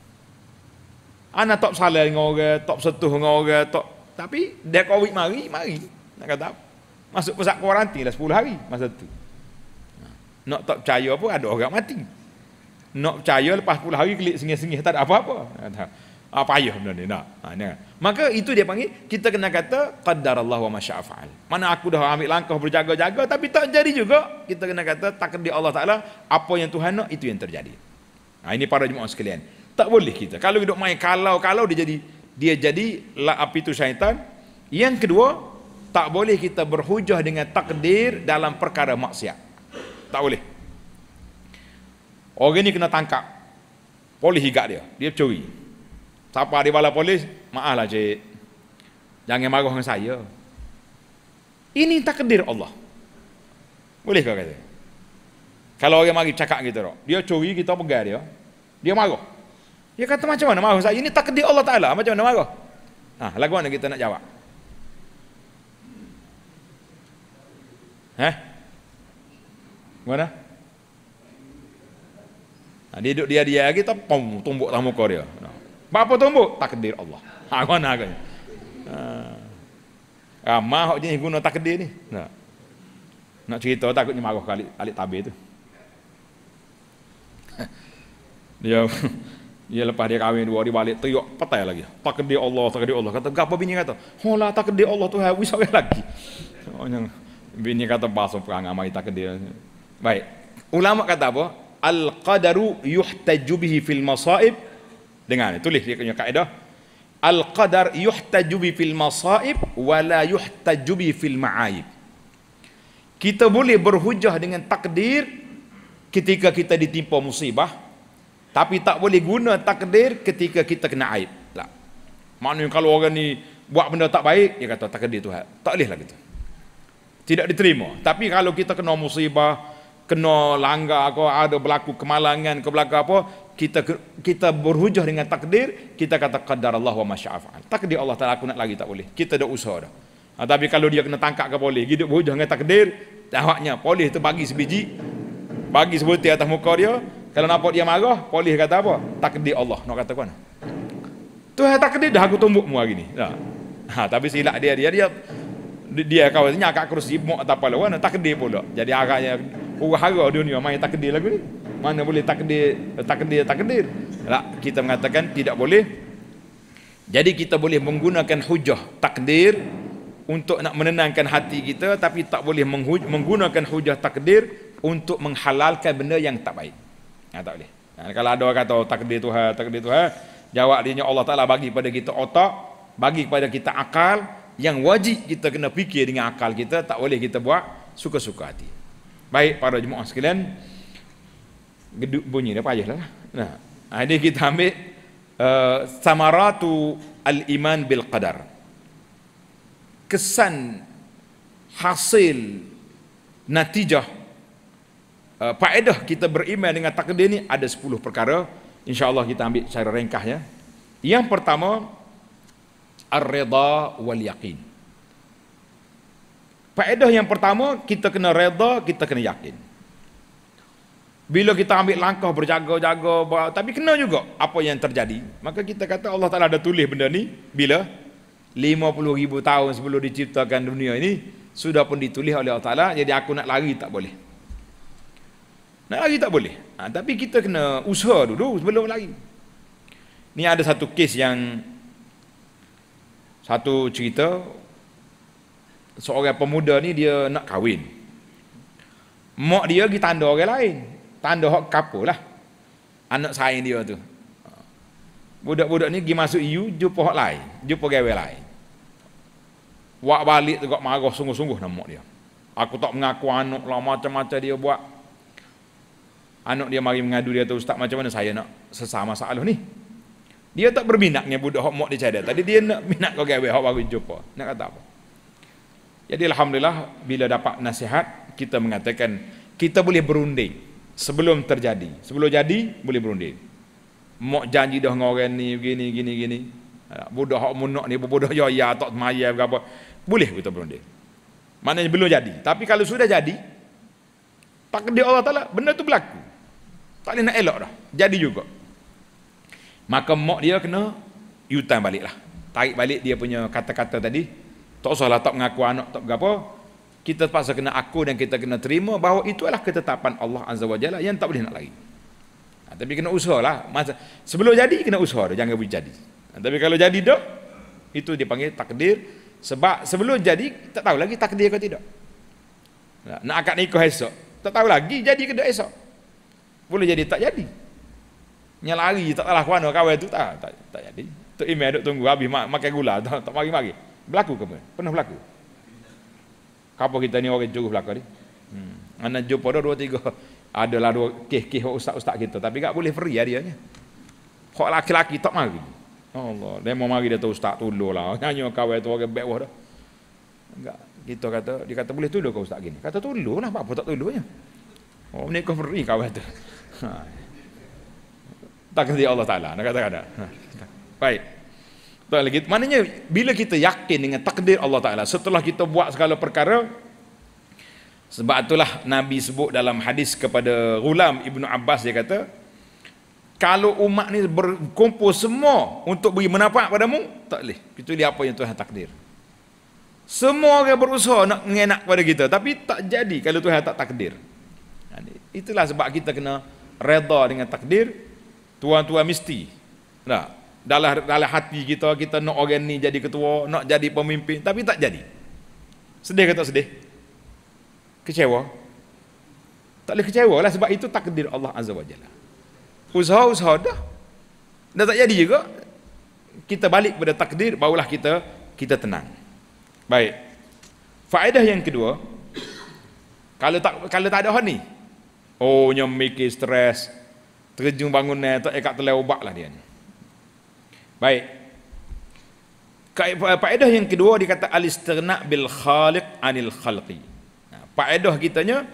Anak tak salah dengan orang, tak setuh dengan orang, tak tapi dia covid mari, mari. Nak kata Masuk pusat kuarantin dah 10 hari masa tu. Ha. Nak tak percaya pun ada orang mati. Nak percaya lepas 10 hari kelik sengih-sengih tak ada apa-apa. Kata, ha, ah, benda ni nak. Ha, ni. Kan. Maka itu dia panggil kita kena kata qadar Allah wa masya'afal. Mana aku dah ambil langkah berjaga-jaga tapi tak jadi juga. Kita kena kata takdir Allah Ta'ala apa yang Tuhan nak itu yang terjadi. Ha, ini para jemaah sekalian. Tak boleh kita. Kalau hidup main kalau-kalau dia jadi dia jadi la api tu syaitan yang kedua tak boleh kita berhujah dengan takdir dalam perkara maksiat tak boleh orang ni kena tangkap polis higak dia dia curi siapa di bala polis maaf lah cik jangan marah dengan saya ini takdir Allah boleh kau kata kalau orang mari cakap kita dia curi kita pegang dia dia marah dia kata macam mana marah saya Ini takdir Allah Ta'ala. Macam mana marah? Ha, lagu mana kita nak jawab? Eh? Mana? Ha, dia duduk dia-dia lagi, kita pom, tumbuk tak muka dia. No. Ha. Apa tumbuk? Takdir Allah. Ha, mana agaknya? Ha. Ramah ha, jenis guna takdir ni. No. Ha. Nak cerita takutnya marah kali alik tabir tu. dia Ya lepas dia kahwin dua, hari balik teriak petai lagi. Takdir Allah, takdir Allah. Kata, apa bini kata? Hola takdir Allah tu, habis sampai lagi. Onyang. Bini kata, basuh perang amai takdir. Baik. Ulama kata apa? Al-qadaru yuhtaju bihi fil masaib. Dengar ni, tulis dia punya kaedah. Al-qadar yuhtaju bihi fil masaib, wala yuhtaju bihi fil ma'aib. Kita boleh berhujah dengan takdir ketika kita ditimpa musibah, tapi tak boleh guna takdir ketika kita kena aib. Tak. Maknanya kalau orang ni buat benda tak baik, dia kata takdir Tuhan. Tak boleh lah gitu. Tidak diterima. Tapi kalau kita kena musibah, kena langgar atau ada berlaku kemalangan ke belakang apa, kita kita berhujah dengan takdir, kita kata qadar Allah wa masya'afa'an. Takdir Allah tak aku nak lagi tak boleh. Kita dah usaha dah. Ha, tapi kalau dia kena tangkap ke boleh, hidup berhujah dengan takdir, dahaknya boleh tu bagi sebiji, bagi sebutir atas muka dia, kalau nampak dia marah, polis kata apa? Takdir Allah. Nak kata kan? Tu takdir dah aku tumbuk mu hari ni. Nah. Ha, tapi silap dia dia dia dia kau nya kat kerusi mok tak apa lawan takdir pula. Jadi arahnya hura-hara dunia main takdir lagu ni. Mana boleh takdir takdir takdir. Tak lah, kita mengatakan tidak boleh. Jadi kita boleh menggunakan hujah takdir untuk nak menenangkan hati kita tapi tak boleh menggunakan hujah takdir untuk menghalalkan benda yang tak baik. Ha, tak boleh. Ha, kalau ada orang kata oh, takdir Tuhan, takdir Tuhan, eh, jawab dia Allah Taala bagi pada kita otak, bagi pada kita akal yang wajib kita kena fikir dengan akal kita, tak boleh kita buat suka-suka hati. Baik para jemaah sekalian, geduk bunyi dia payah lah. Nah, ah, ini kita ambil uh, samaratu al-iman bil qadar. Kesan hasil natijah faedah eh, kita beriman dengan takdir ni ada 10 perkara. InsyaAllah kita ambil secara ringkah ya. Yang pertama, Ar-Reda wal-Yaqin. Faedah yang pertama, kita kena reda, kita kena yakin. Bila kita ambil langkah berjaga-jaga, tapi kena juga apa yang terjadi. Maka kita kata Allah Ta'ala ada tulis benda ni, bila ribu tahun sebelum diciptakan dunia ini, sudah pun ditulis oleh Allah Ta'ala, jadi aku nak lari tak boleh. Nak lari tak boleh. Ha, tapi kita kena usaha dulu sebelum lari. Ni ada satu kes yang satu cerita seorang pemuda ni dia nak kahwin. Mak dia pergi tanda orang lain. Tanda hak kapur lah. Anak sayang dia tu. Budak-budak ni pergi masuk EU, jumpa orang lain. Jumpa orang lain. Wak balik tu kak marah sungguh-sungguh nama mak dia. Aku tak mengaku anak lah macam-macam dia buat anak dia mari mengadu dia tu ustaz macam mana saya nak sesama masalah ni dia tak berminat dengan budak hok mok dicadah tadi dia nak minat kau gawe hok baru jumpa nak kata apa jadi alhamdulillah bila dapat nasihat kita mengatakan kita boleh berunding sebelum terjadi sebelum jadi boleh berunding mok janji dah dengan orang ni begini gini gini budak hok munak ni bodoh ya ya tak semaya apa boleh kita berunding mana belum jadi tapi kalau sudah jadi dia Allah taala benda tu berlaku tak boleh nak elok dah. Jadi juga. Maka mak dia kena yutan balik lah. Tarik balik dia punya kata-kata tadi. Tak usahlah tak mengaku anak tak apa. Kita terpaksa kena aku dan kita kena terima bahawa itu adalah ketetapan Allah Azza wa Jalla yang tak boleh nak lari. Ha, tapi kena usahalah. Masa, sebelum jadi kena usaha dah. Jangan boleh jadi. Ha, tapi kalau jadi dah, itu dipanggil takdir. Sebab sebelum jadi, tak tahu lagi takdir atau tidak. Ha, nak akad nikah esok, tak tahu lagi jadi ke tidak esok. Boleh jadi tak jadi. Nyalari tak tahu lah ke mana kawan tu tak tak, tak jadi. tu Imam duk tunggu habis mak, makan gula tak, tak mari-mari. Berlaku ke mana? Pernah berlaku. Kapo kita ni orang cukup belaka ni. Hmm. Ana jumpa dua tiga. Adalah dua kih-kih ustaz-ustaz kita tapi tak boleh free ya dia nya. Hak laki-laki tak mari. Allah, dia mau mari dia tu ustaz tolonglah. Nyanyo kawan tu orang bawah dah. Enggak kita kata dia kata boleh tolong ke ustaz gini. Kata tolonglah apa, apa tak tolongnya. Oh, kau free kawan tu. Ha. Tak kena Allah Ta'ala. Nak kata ada. Ha. Baik. Tak lagi. Maknanya bila kita yakin dengan takdir Allah Ta'ala setelah kita buat segala perkara sebab itulah Nabi sebut dalam hadis kepada Ghulam ibnu Abbas dia kata kalau umat ni berkumpul semua untuk beri manfaat padamu tak boleh. Itu dia apa yang Tuhan takdir. Semua orang berusaha nak mengenak pada kita tapi tak jadi kalau Tuhan tak takdir. Itulah sebab kita kena Reda dengan takdir tuan-tuan mesti nah dalam dalam hati kita kita nak orang ni jadi ketua nak jadi pemimpin tapi tak jadi sedih kata sedih kecewa tak boleh kecewa lah sebab itu takdir Allah Azza wa Jalla usaha-usaha dah dah tak jadi juga kita balik pada takdir barulah kita kita tenang baik faedah yang kedua kalau tak kalau tak ada honey Oh, nyam mikir stres. Terjung bangun ni, tak ekak telah ubat lah dia. Baik. Eh, paedah yang kedua dikata alisterna bil khaliq anil khalqi. Nah, paedah kitanya,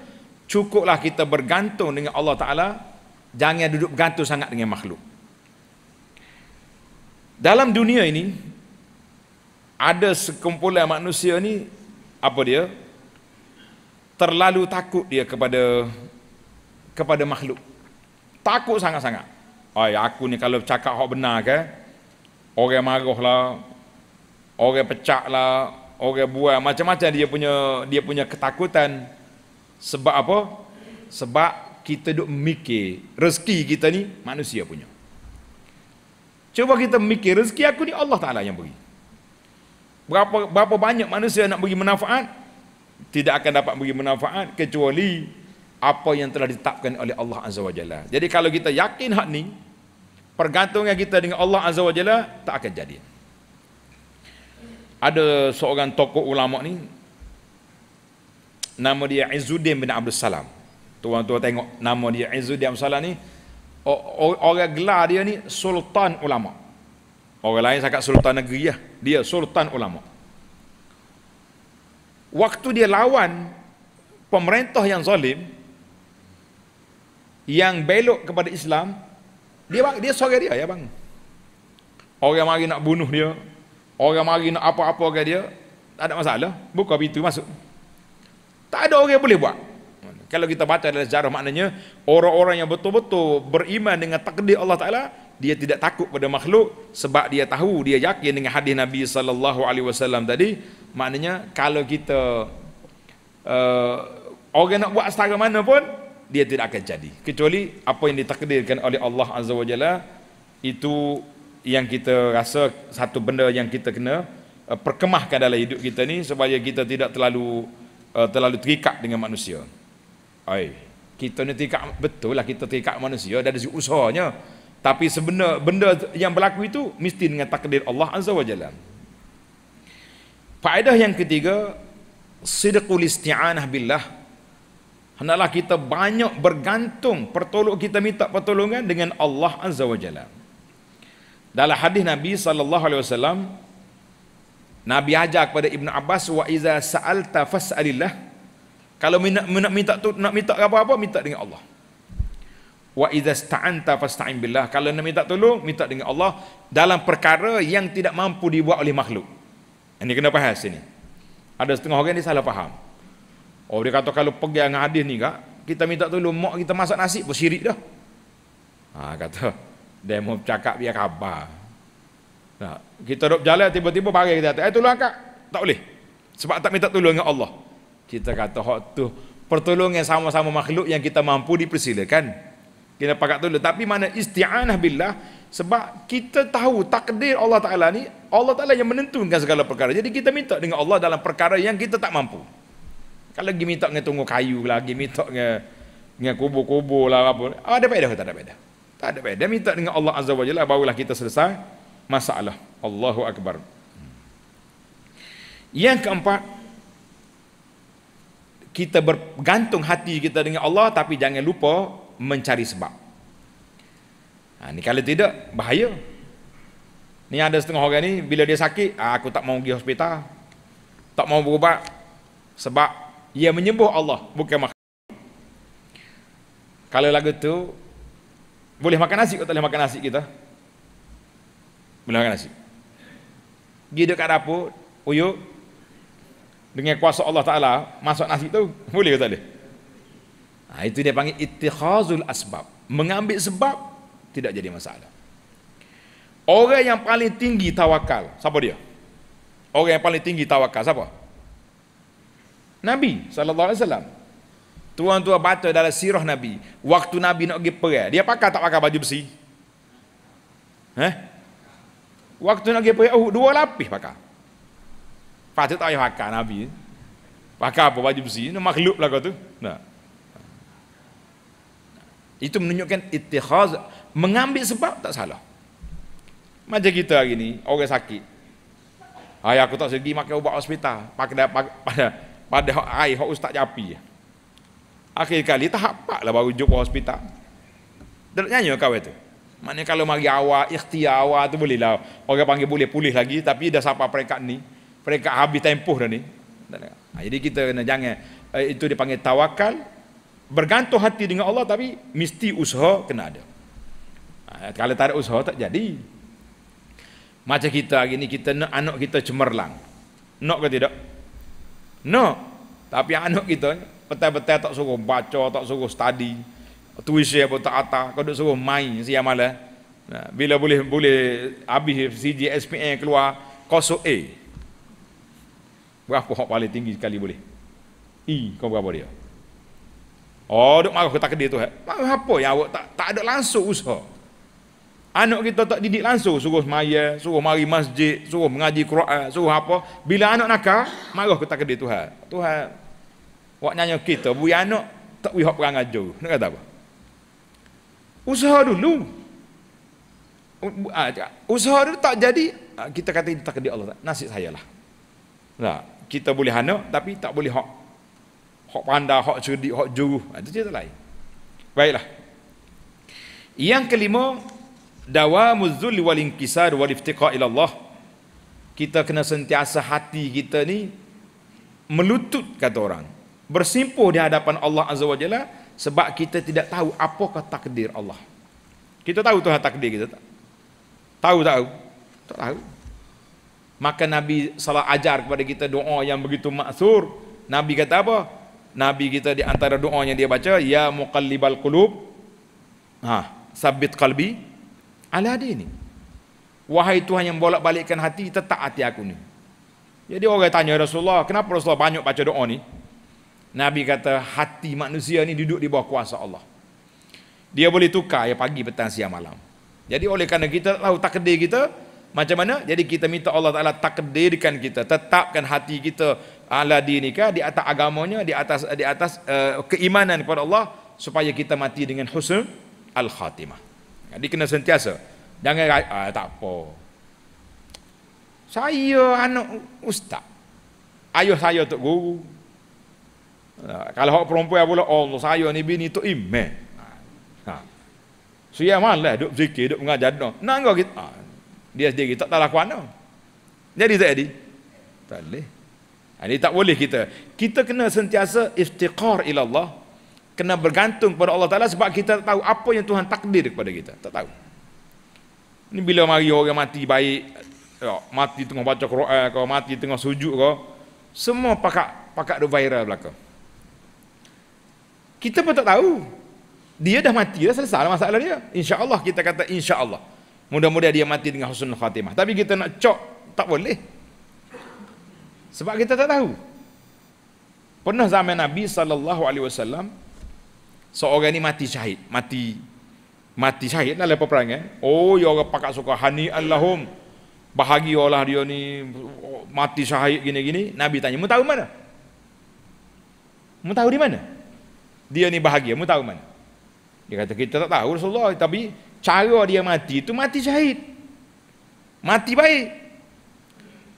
cukuplah kita bergantung dengan Allah Ta'ala. Jangan duduk bergantung sangat dengan makhluk. Dalam dunia ini, ada sekumpulan manusia ni apa dia terlalu takut dia kepada kepada makhluk. Takut sangat-sangat. Ay, aku ni kalau cakap hak benar ke, orang marah lah, orang pecak lah, orang buat macam-macam dia punya dia punya ketakutan. Sebab apa? Sebab kita duk mikir rezeki kita ni manusia punya. Cuba kita mikir rezeki aku ni Allah Taala yang beri. Berapa berapa banyak manusia nak bagi manfaat tidak akan dapat bagi manfaat kecuali apa yang telah ditetapkan oleh Allah Azza wa Jalla. Jadi kalau kita yakin hak ni, pergantungan kita dengan Allah Azza wa Jalla tak akan jadi. Ada seorang tokoh ulama ni nama dia Izzuddin bin Abdul Salam. Tuan-tuan tengok nama dia Izzuddin bin Salam ni orang gelar dia ni sultan ulama. Orang lain cakap sultan negeri lah. Dia sultan ulama. Waktu dia lawan pemerintah yang zalim, yang belok kepada Islam dia bang, dia sorang dia ya bang orang mari nak bunuh dia orang mari nak apa-apa ke dia tak ada masalah buka pintu masuk tak ada orang yang boleh buat kalau kita baca dalam sejarah maknanya orang-orang yang betul-betul beriman dengan takdir Allah Taala dia tidak takut pada makhluk sebab dia tahu dia yakin dengan hadis Nabi sallallahu alaihi wasallam tadi maknanya kalau kita uh, orang nak buat secara mana pun dia tidak akan jadi kecuali apa yang ditakdirkan oleh Allah Azza wa Jalla itu yang kita rasa satu benda yang kita kena eh, perkemahkan dalam hidup kita ni supaya kita tidak terlalu eh, terlalu terikat dengan manusia. Ai, kita ni terikat betul lah kita terikat manusia dari segi usahanya. Tapi sebenar benda yang berlaku itu mesti dengan takdir Allah Azza wa Jalla. Faedah yang ketiga, sidqul isti'anah billah hendaklah kita banyak bergantung pertolong kita minta pertolongan dengan Allah Azza wa Jalla. Dalam hadis Nabi sallallahu alaihi wasallam Nabi ajak kepada Ibn Abbas wa iza sa'alta fas'alillah. Kalau nak, nak minta tu nak minta apa-apa minta dengan Allah. Wa iza sta'anta fasta'in billah. Kalau nak minta tolong minta dengan Allah dalam perkara yang tidak mampu dibuat oleh makhluk. Ini kena faham sini. Ada setengah orang ni salah faham. Orang oh, kata kalau pergi dengan hadis ni kak, kita minta tolong mak kita masak nasi pun syirik dah. Ha, kata, dia mau cakap dia khabar. Nah, ha, kita duduk jalan tiba-tiba bagi kita, eh tolong kak, tak boleh. Sebab tak minta tolong dengan Allah. Kita kata, hak tu, pertolongan sama-sama makhluk yang kita mampu dipersilakan. Kita pakat tolong. Tapi mana isti'anah billah, sebab kita tahu takdir Allah Ta'ala ni, Allah Ta'ala yang menentukan segala perkara. Jadi kita minta dengan Allah dalam perkara yang kita tak mampu. Kalau gi minta dengan tunggu kayu lah, gi minta dengan dengan kubur-kubur lah apa. Ah, ada faedah ke tak ada faedah? Tak ada faedah. Minta dengan Allah Azza wa Jalla barulah kita selesai masalah. Allahu Akbar. Yang keempat kita bergantung hati kita dengan Allah tapi jangan lupa mencari sebab. Ha, ni kalau tidak bahaya. Ni ada setengah orang ni bila dia sakit, ah, aku tak mau pergi hospital. Tak mau berubat sebab ia menyembuh Allah bukan makhluk. Kalau lagu tu boleh makan nasi atau tak boleh makan nasi kita? Boleh makan nasi. Dia duduk kat dapur, uyuk dengan kuasa Allah Taala masuk nasi tu boleh ke tak boleh? Ha, itu dia panggil ittikhazul asbab. Mengambil sebab tidak jadi masalah. Orang yang paling tinggi tawakal, siapa dia? Orang yang paling tinggi tawakal siapa? Nabi saw. Tuan-tuan baca dalam sirah Nabi, waktu Nabi nak pergi perang, dia pakai tak pakai baju besi? Eh? Waktu nak pergi perang, oh, dua lapis pakai. Patut tak payah pakai Nabi. Pakai apa baju besi? Ini makhluk lah kau tu. Nah. Itu menunjukkan itikhaz, mengambil sebab tak salah. Macam kita hari ni, orang sakit. Ayah aku tak segi makan ubat hospital. Pakai pada pada hak air hak ustaz japi akhir kali tak hapak lah baru jumpa hospital dia nyanyi kau itu Mana kalau mari awal ikhtiar awal tu boleh lah orang panggil boleh pulih lagi tapi dah sampai peringkat ni peringkat habis tempoh dah ni ha, jadi kita kena jangan eh, itu dipanggil tawakal bergantung hati dengan Allah tapi mesti usaha kena ada ha, kalau tak ada usaha tak jadi macam kita hari ni kita nak anak kita cemerlang nak ke tidak No. Tapi anak kita betul-betul tak suruh baca, tak suruh study, tuisi apa tak ata, kau duk suruh main siap malah. Nah, bila boleh boleh habis CG keluar kosok E. Berapa hak paling tinggi sekali boleh? I, E, kau berapa dia? Oh, duk aku ke takdir tu. Apa yang awak tak tak ada langsung usaha? Anak kita tak didik langsung suruh maya, suruh mari masjid, suruh mengaji Quran, suruh apa. Bila anak nakal, marah kita takdir Tuhan. Tuhan wak nyanyo kita bui anak tak wihok perang aja. Nak kata apa? Usaha dulu. Ah, usaha dulu tak jadi, ah, kita kata kita takdir Allah Nasib saya lah. Nah, kita boleh anak tapi tak boleh hok. Hok pandai, hok cerdik, hok juru. Ah, itu cerita lain. Baiklah. Yang kelima, dawamu zul wal inkisar wal iftiqa ila Allah kita kena sentiasa hati kita ni melutut kata orang bersimpuh di hadapan Allah azza wajalla sebab kita tidak tahu apakah takdir Allah kita tahu tuhan takdir kita tak tahu tahu tak tahu maka nabi salah ajar kepada kita doa yang begitu maksur nabi kata apa nabi kita di antara yang dia baca ya muqallibal qulub ha sabit qalbi Ala ada ni. Wahai Tuhan yang bolak-balikkan hati, tetap hati aku ni. Jadi orang tanya Rasulullah, kenapa Rasulullah banyak baca doa ni? Nabi kata, hati manusia ni duduk di bawah kuasa Allah. Dia boleh tukar ya pagi, petang, siang, malam. Jadi oleh kerana kita tahu takdir kita, macam mana? Jadi kita minta Allah Ta'ala takdirkan kita, tetapkan hati kita ala di dinikah, di atas agamanya, di atas di atas uh, keimanan kepada Allah, supaya kita mati dengan husn al-khatimah. Jadi ah, kena sentiasa. Jangan ah, tak apa. Saya anak ustaz. Ayuh saya tok guru. Ah, kalau hak perempuan pula Allah saya ni bini tok imam. Ah, ha. Suya malah duk zikir, duk mengajar dah. Nanggo kita. dia sendiri tak tahu kuana. Jadi tak jadi. Tak boleh. Ini tak boleh kita. Kita kena sentiasa iftiqar ila Allah kena bergantung kepada Allah Taala sebab kita tak tahu apa yang Tuhan takdir kepada kita, tak tahu. Ini bila mari orang mati baik, ya, mati tengah baca Quran kau, mati tengah sujud kau, semua pakak pakak do viral belaka. Kita pun tak tahu. Dia dah mati dah selesai lah masalah dia. Insya-Allah kita kata insya-Allah. Mudah-mudahan dia mati dengan husnul khatimah. Tapi kita nak cok tak boleh. Sebab kita tak tahu. Pernah zaman Nabi sallallahu alaihi wasallam seorang ni mati syahid mati mati syahid dalam peperangan eh. oh ya orang pakat suka hani allahum bahagialah dia ni mati syahid gini-gini nabi tanya mu tahu mana mu tahu di mana dia ni bahagia mu tahu mana dia kata kita tak tahu Rasulullah tapi cara dia mati itu mati syahid mati baik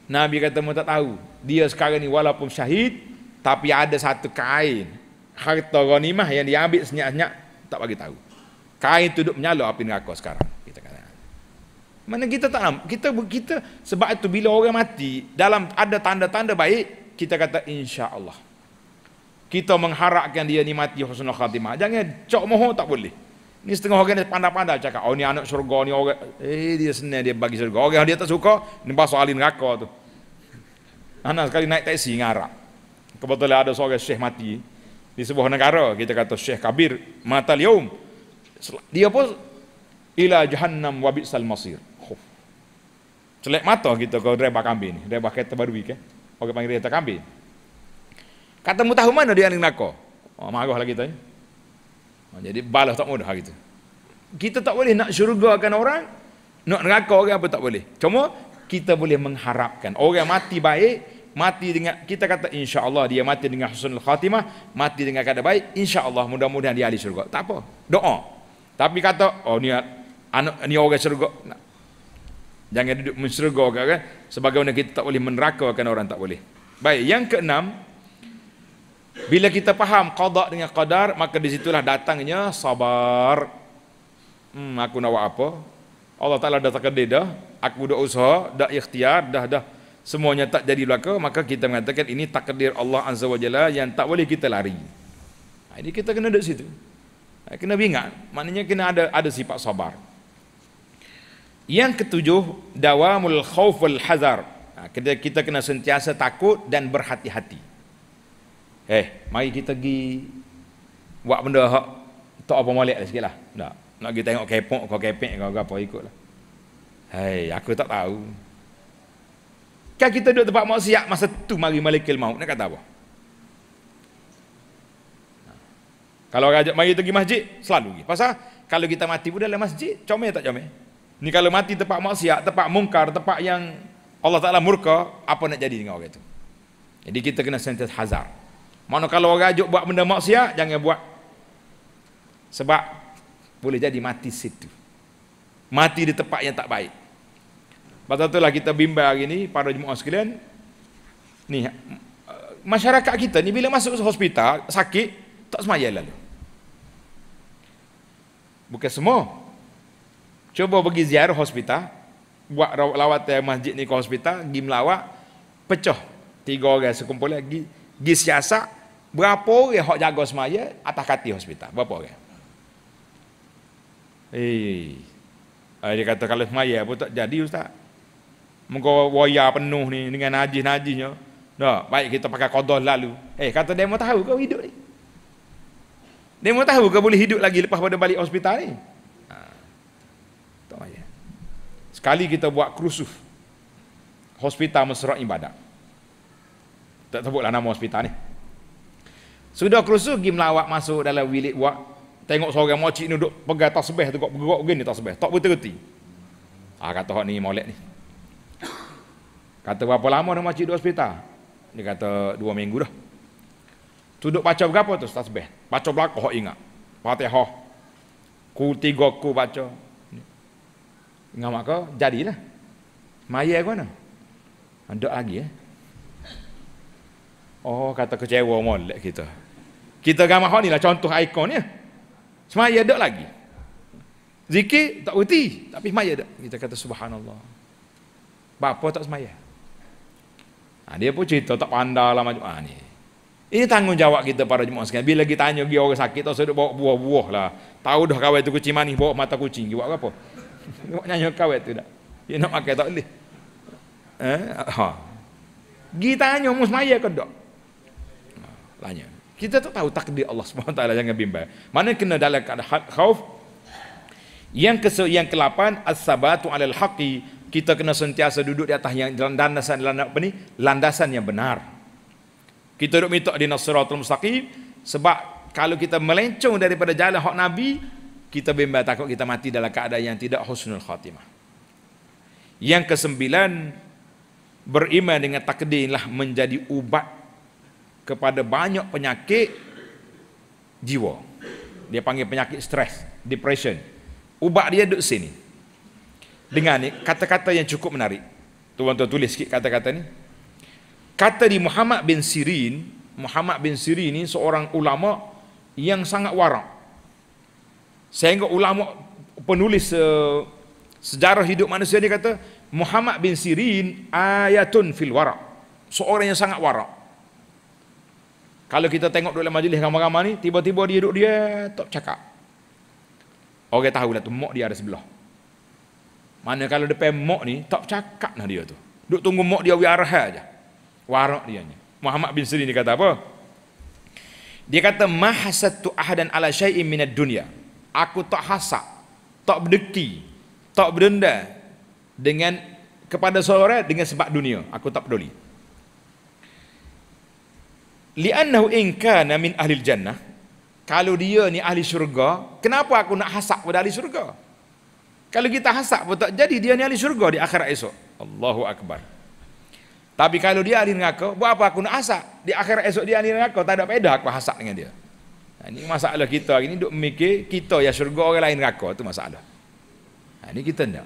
nabi kata mu tak tahu dia sekarang ni walaupun syahid tapi ada satu kain harta ghanimah yang diambil senyak-senyak tak bagi tahu. Kain tu duk menyala api neraka sekarang kita kata. Mana kita tak nampak. Kita kita sebab itu bila orang mati dalam ada tanda-tanda baik kita kata insya-Allah. Kita mengharapkan dia ni mati husnul khatimah. Jangan cok mohon tak boleh. Ni setengah orang dia pandai-pandai cakap, oh ni anak syurga ni orang. Eh dia senang dia bagi syurga. Orang dia tak suka, ni pasal alin neraka tu. Anak sekali naik teksi ngarak. Kebetulan ada seorang syekh mati, di sebuah negara kita kata Syekh Kabir Mataliyum dia pun ila jahannam wa bisal masir. Oh. Celek mata kita kalau drebah kambing ni, drebah kereta baru ke. Orang panggil kereta kambing. Kata mu tahu mana dia ni neraka. Oh, marah lagi tanya. Oh, jadi balas tak mudah gitu. Kita tak boleh nak syurgakan orang, nak neraka orang apa tak boleh. Cuma kita boleh mengharapkan orang mati baik mati dengan kita kata insyaallah dia mati dengan husnul khatimah mati dengan keadaan baik insyaallah mudah-mudahan dia ahli syurga tak apa doa tapi kata oh ni anak ni orang syurga nah. jangan duduk mensyurga kan, kan sebagaimana kita tak boleh kan orang tak boleh baik yang keenam bila kita faham qada dengan qadar maka disitulah datangnya sabar hmm aku nak buat apa Allah Taala dah takdir dah aku dah usaha dah ikhtiar dah dah semuanya tak jadi belaka maka kita mengatakan ini takdir Allah Azza Wajalla yang tak boleh kita lari ha, ini kita kena duduk situ ha, kena bingat maknanya kena ada ada sifat sabar yang ketujuh dawamul khauf wal hazar ha, kita kita kena sentiasa takut dan berhati-hati eh mari kita pergi buat benda hak tak apa molek lah sikitlah tak nak pergi tengok kepok kau kepek kau apa ikutlah hai hey, aku tak tahu Kan kita duduk tempat maksiat masa tu mari malaikat maut nak kata apa? Kalau rajak mari pergi masjid selalu pergi. Pasal kalau kita mati pun dalam masjid, comel tak comel? Ni kalau mati tempat maksiat, tempat mungkar, tempat yang Allah Taala murka, apa nak jadi dengan orang itu? Jadi kita kena sentiasa hazar. Mana kalau orang ajak buat benda maksiat, jangan buat. Sebab boleh jadi mati situ. Mati di tempat yang tak baik. Sebab itulah kita bimbang hari ni para jemaah sekalian. Ni eh, masyarakat kita ni bila masuk hospital sakit tak semaya lalu. Bukan semua. Cuba pergi ziarah hospital, buat rawat lawatan masjid ni ke hospital, pergi melawat, pecah tiga orang sekumpul lagi, pergi siasat, berapa orang hak jaga semaya atas kati hospital? Berapa orang? Eh, hey. Eh, dia kata kalau semaya pun tak jadi ustaz. Muka waya penuh ni dengan najis-najisnya. Dah, baik kita pakai kodoh lalu. Eh, kata dia mau tahu kau hidup ni. Dia mau tahu kau boleh hidup lagi lepas pada balik hospital ni. Ha. Sekali kita buat kerusuf. Hospital Mesra Ibadah. Tak sebutlah nama hospital ni. Sudah kerusuf, pergi melawak masuk dalam bilik buat. Tengok seorang makcik ni duduk pegang tasbih tu. Kau bergerak begini tasbih. Tak berterti. Ah ha, kata orang ni molek ni. Kata berapa lama dia masjid di hospital? Dia kata dua minggu dah. Tu duduk baca berapa tu Ustaz Beh? Baca belakang, hok ingat. Fatihah. Ku tiga ku baca. Ingat maka, jadilah. Maya ke mana? Ada lagi eh. Oh, kata kecewa molek kita. Kita gambar ni lah contoh ikon ya. Semaya ada lagi. Zikir tak berhenti. Tapi semaya ada. Kita kata subhanallah. Bapa tak semaya. Ha, dia pun cerita tak pandai lah macam ha, ni. Ini tanggungjawab kita para jemaah sekalian. Bila kita tanya dia orang sakit, tak sedut bawa buah-buah lah. Tahu dah kawan tu kucing manis, bawa mata kucing. Dia buat apa? Dia buat nyanyi kawan tu dah. Dia nak makan tak boleh. Eh? Ha. Kita ha. tanya musmaya ke tak? Ha, tanya. Kita tak tahu takdir Allah SWT jangan bimbang. Mana kena dalam khauf? Yang ke yang ke-8 as-sabatu alal haqi kita kena sentiasa duduk di atas yang landasan apa ni landasan yang benar kita duduk minta di nasiratul mustaqim sebab kalau kita melencong daripada jalan hak nabi kita bimbang takut kita mati dalam keadaan yang tidak husnul khatimah yang kesembilan beriman dengan takdir lah menjadi ubat kepada banyak penyakit jiwa dia panggil penyakit stres depression ubat dia duduk sini Dengar ni, kata-kata yang cukup menarik. Tuan-tuan tulis sikit kata-kata ni. Kata di Muhammad bin Sirin, Muhammad bin Sirin ni seorang ulama yang sangat warak. Saya ingat ulama penulis uh, sejarah hidup manusia dia kata, Muhammad bin Sirin ayatun fil warak. Seorang yang sangat warak. Kalau kita tengok dalam majlis ramai-ramai ni, tiba-tiba dia duduk dia tak cakap. Orang tahu lah tu, mak dia ada sebelah. Mana kalau depan mak ni tak cakap nah dia tu. Duk tunggu mak dia wi arah aja. Warak dia ni. Muhammad bin Sirin ni kata apa? Dia kata mahasatu ahadan ala syai'in minad dunya. Aku tak hasak, tak berdeki, tak berenda dengan kepada seorang dengan sebab dunia. Aku tak peduli. Li'annahu in kana min ahli jannah. Kalau dia ni ahli syurga, kenapa aku nak hasak pada ahli syurga? Kalau kita hasak pun tak jadi dia ni ahli syurga di akhirat esok. Allahu akbar. Tapi kalau dia ahli neraka, buat apa aku nak hasap? Di akhirat esok dia ahli neraka, tak ada faedah aku hasak dengan dia. Ha, ini masalah kita hari Ini duk mikir kita yang syurga orang lain neraka itu masalah. Ha, ini kita ndak.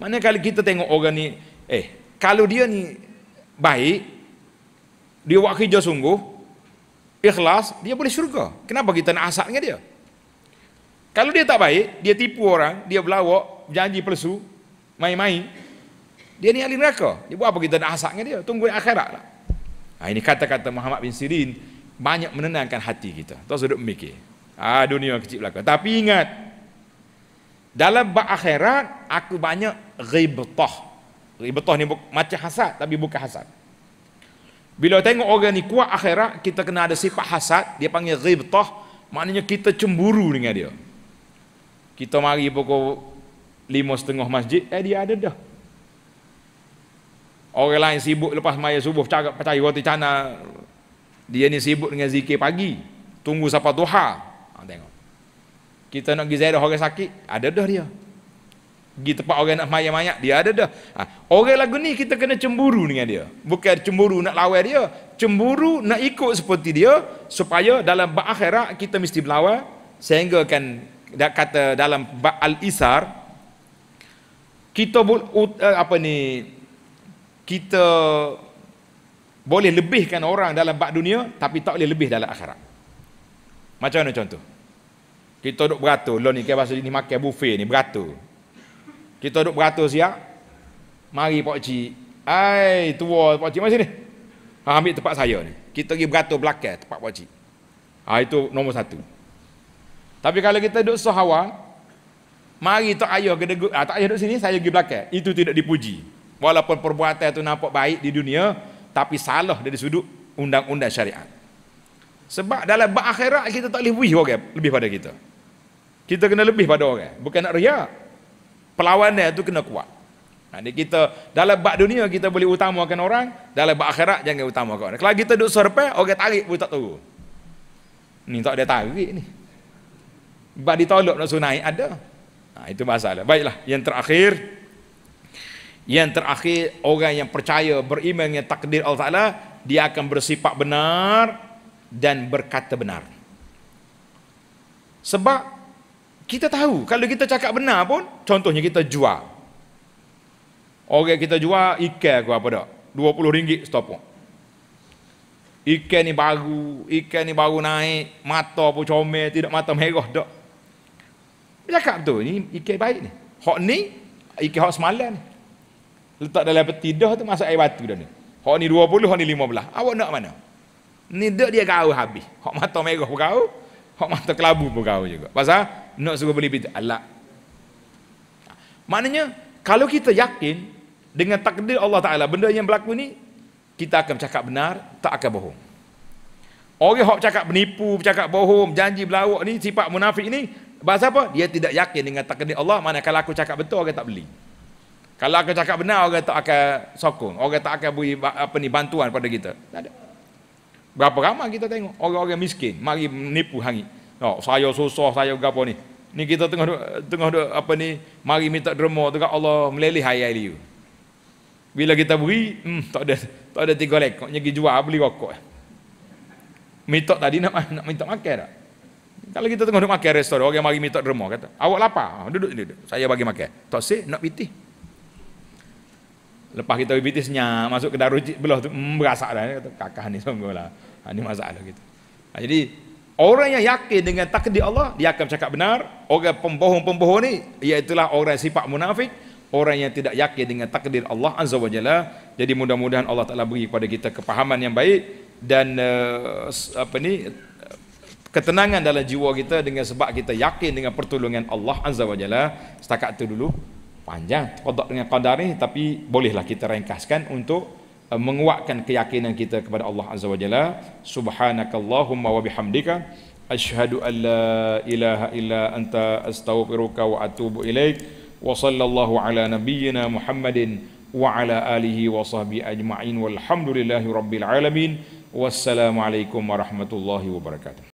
Mana kalau kita tengok orang ni eh kalau dia ni baik dia buat kerja sungguh ikhlas dia boleh syurga. Kenapa kita nak asap dengan dia? Kalau dia tak baik, dia tipu orang, dia berlawak, janji palsu, main-main. Dia ni ahli neraka. Dia buat apa kita nak hasad dengan dia? Tunggu di akhirat lah. Ha, ini kata-kata Muhammad bin Sirin banyak menenangkan hati kita. Tak sudut memikir. Ha, dunia kecil belaka. Tapi ingat, dalam bak akhirat, aku banyak ribetah. Ribetah ni macam hasad, tapi bukan hasad. Bila tengok orang ni kuat akhirat, kita kena ada sifat hasad, dia panggil ribetah, maknanya kita cemburu dengan dia. Kita mari pukul lima setengah masjid, eh dia ada dah. Orang lain sibuk lepas maya subuh, cara percaya roti cana, dia ni sibuk dengan zikir pagi, tunggu sapa duha. Ha, tengok. Kita nak pergi zairah orang sakit, ada dah dia. Pergi tempat orang nak mayat-mayat, dia ada dah. Ha, orang lagu ni kita kena cemburu dengan dia. Bukan cemburu nak lawa dia, cemburu nak ikut seperti dia, supaya dalam akhirat kita mesti berlawan, sehingga kan dah kata dalam al-isar kita eh, apa ni kita boleh lebihkan orang dalam bak dunia tapi tak boleh lebih dalam akhirat macam mana contoh kita duduk beratur lo ni kan bahasa ni makan buffet ni beratur kita duduk beratur siap mari pak cik ai tua pak cik mari sini ha, ambil tempat saya ni kita pergi beratur belakang tempat pak cik ha, itu nombor satu tapi kalau kita duduk sahawal, mari tak ayah ke degu, ah, tak ayah duduk sini, saya pergi belakang. Itu tidak dipuji. Walaupun perbuatan itu nampak baik di dunia, tapi salah dari sudut undang-undang syariat. Sebab dalam akhirat kita tak boleh puji orang lebih pada kita. Kita kena lebih pada orang. Okay. Bukan nak riak. Perlawanan itu kena kuat. Jadi ha, kita dalam bak dunia kita boleh utamakan orang, dalam bak akhirat jangan utamakan orang. Kalau kita duduk serpe, orang okay, tarik pun tak turun. Ni tak ada tarik ni. Bak ditolak nak sunai ada. Ha, itu masalah. Baiklah, yang terakhir yang terakhir orang yang percaya beriman dengan takdir Allah Taala dia akan bersifat benar dan berkata benar. Sebab kita tahu kalau kita cakap benar pun contohnya kita jual. Orang kita jual ikan ke apa dak? RM20 setopok. Ikan ni baru, ikan ni baru naik, mata pun comel, tidak mata merah dak. Dia cakap tu, ni ikan baik ni. Hak ni, ikan hak semalam ni. Letak dalam peti dah tu masuk air batu dah ni. Hak ni 20, hak ni 15. Awak nak mana? Ni dia dia kau habis. Hak mata merah pun kau, hak mata kelabu pun kau juga. Pasal nak suruh beli peti Allah. Maknanya kalau kita yakin dengan takdir Allah Taala benda yang berlaku ni kita akan cakap benar, tak akan bohong. Orang yang cakap menipu, cakap bohong, janji berlawak ni, sifat munafik ni, Bahasa apa? Dia tidak yakin dengan takdir Allah, mana kalau aku cakap betul orang tak beli. Kalau aku cakap benar orang tak akan sokong, orang tak akan beri apa ni bantuan pada kita. Tak ada. Berapa ramai kita tengok orang-orang miskin mari menipu hangi. Oh, saya susah, saya gapo ni. Ni kita tengah tengah apa ni mari minta derma dekat Allah meleleh hayai dia. Bila kita beri, hmm, tak ada tak ada tiga lekoknya pergi jual beli rokok. Minta tadi nak nak minta makan tak? Kalau kita tengok duduk makan restoran, orang mari minta derma kata, awak lapar, ha, duduk sini, duduk. Saya bagi makan. Tak sih, nak piti. Lepas kita piti senyap, masuk ke darut belah tu, mmm, berasak dah. Kata, kakak ni sungguhlah. Ha, ah, ini masalah gitu. Ha, ah, jadi, orang yang yakin dengan takdir Allah, dia akan cakap benar. Orang pembohong-pembohong ni, iaitulah orang yang sifat munafik, orang yang tidak yakin dengan takdir Allah Azza wa Jalla. Jadi mudah-mudahan Allah Ta'ala beri kepada kita kepahaman yang baik dan uh, apa ni ketenangan dalam jiwa kita dengan sebab kita yakin dengan pertolongan Allah Azza wa Jalla setakat itu dulu panjang kodok dengan kodar ini tapi bolehlah kita ringkaskan untuk eh, menguatkan keyakinan kita kepada Allah Azza wa Jalla subhanakallahumma wa bihamdika ashadu an la ilaha illa anta astaghfiruka wa atubu ilaik wa sallallahu ala nabiyyina muhammadin wa ala alihi wa sahbihi ajma'in walhamdulillahi rabbil alamin wassalamualaikum warahmatullahi wabarakatuh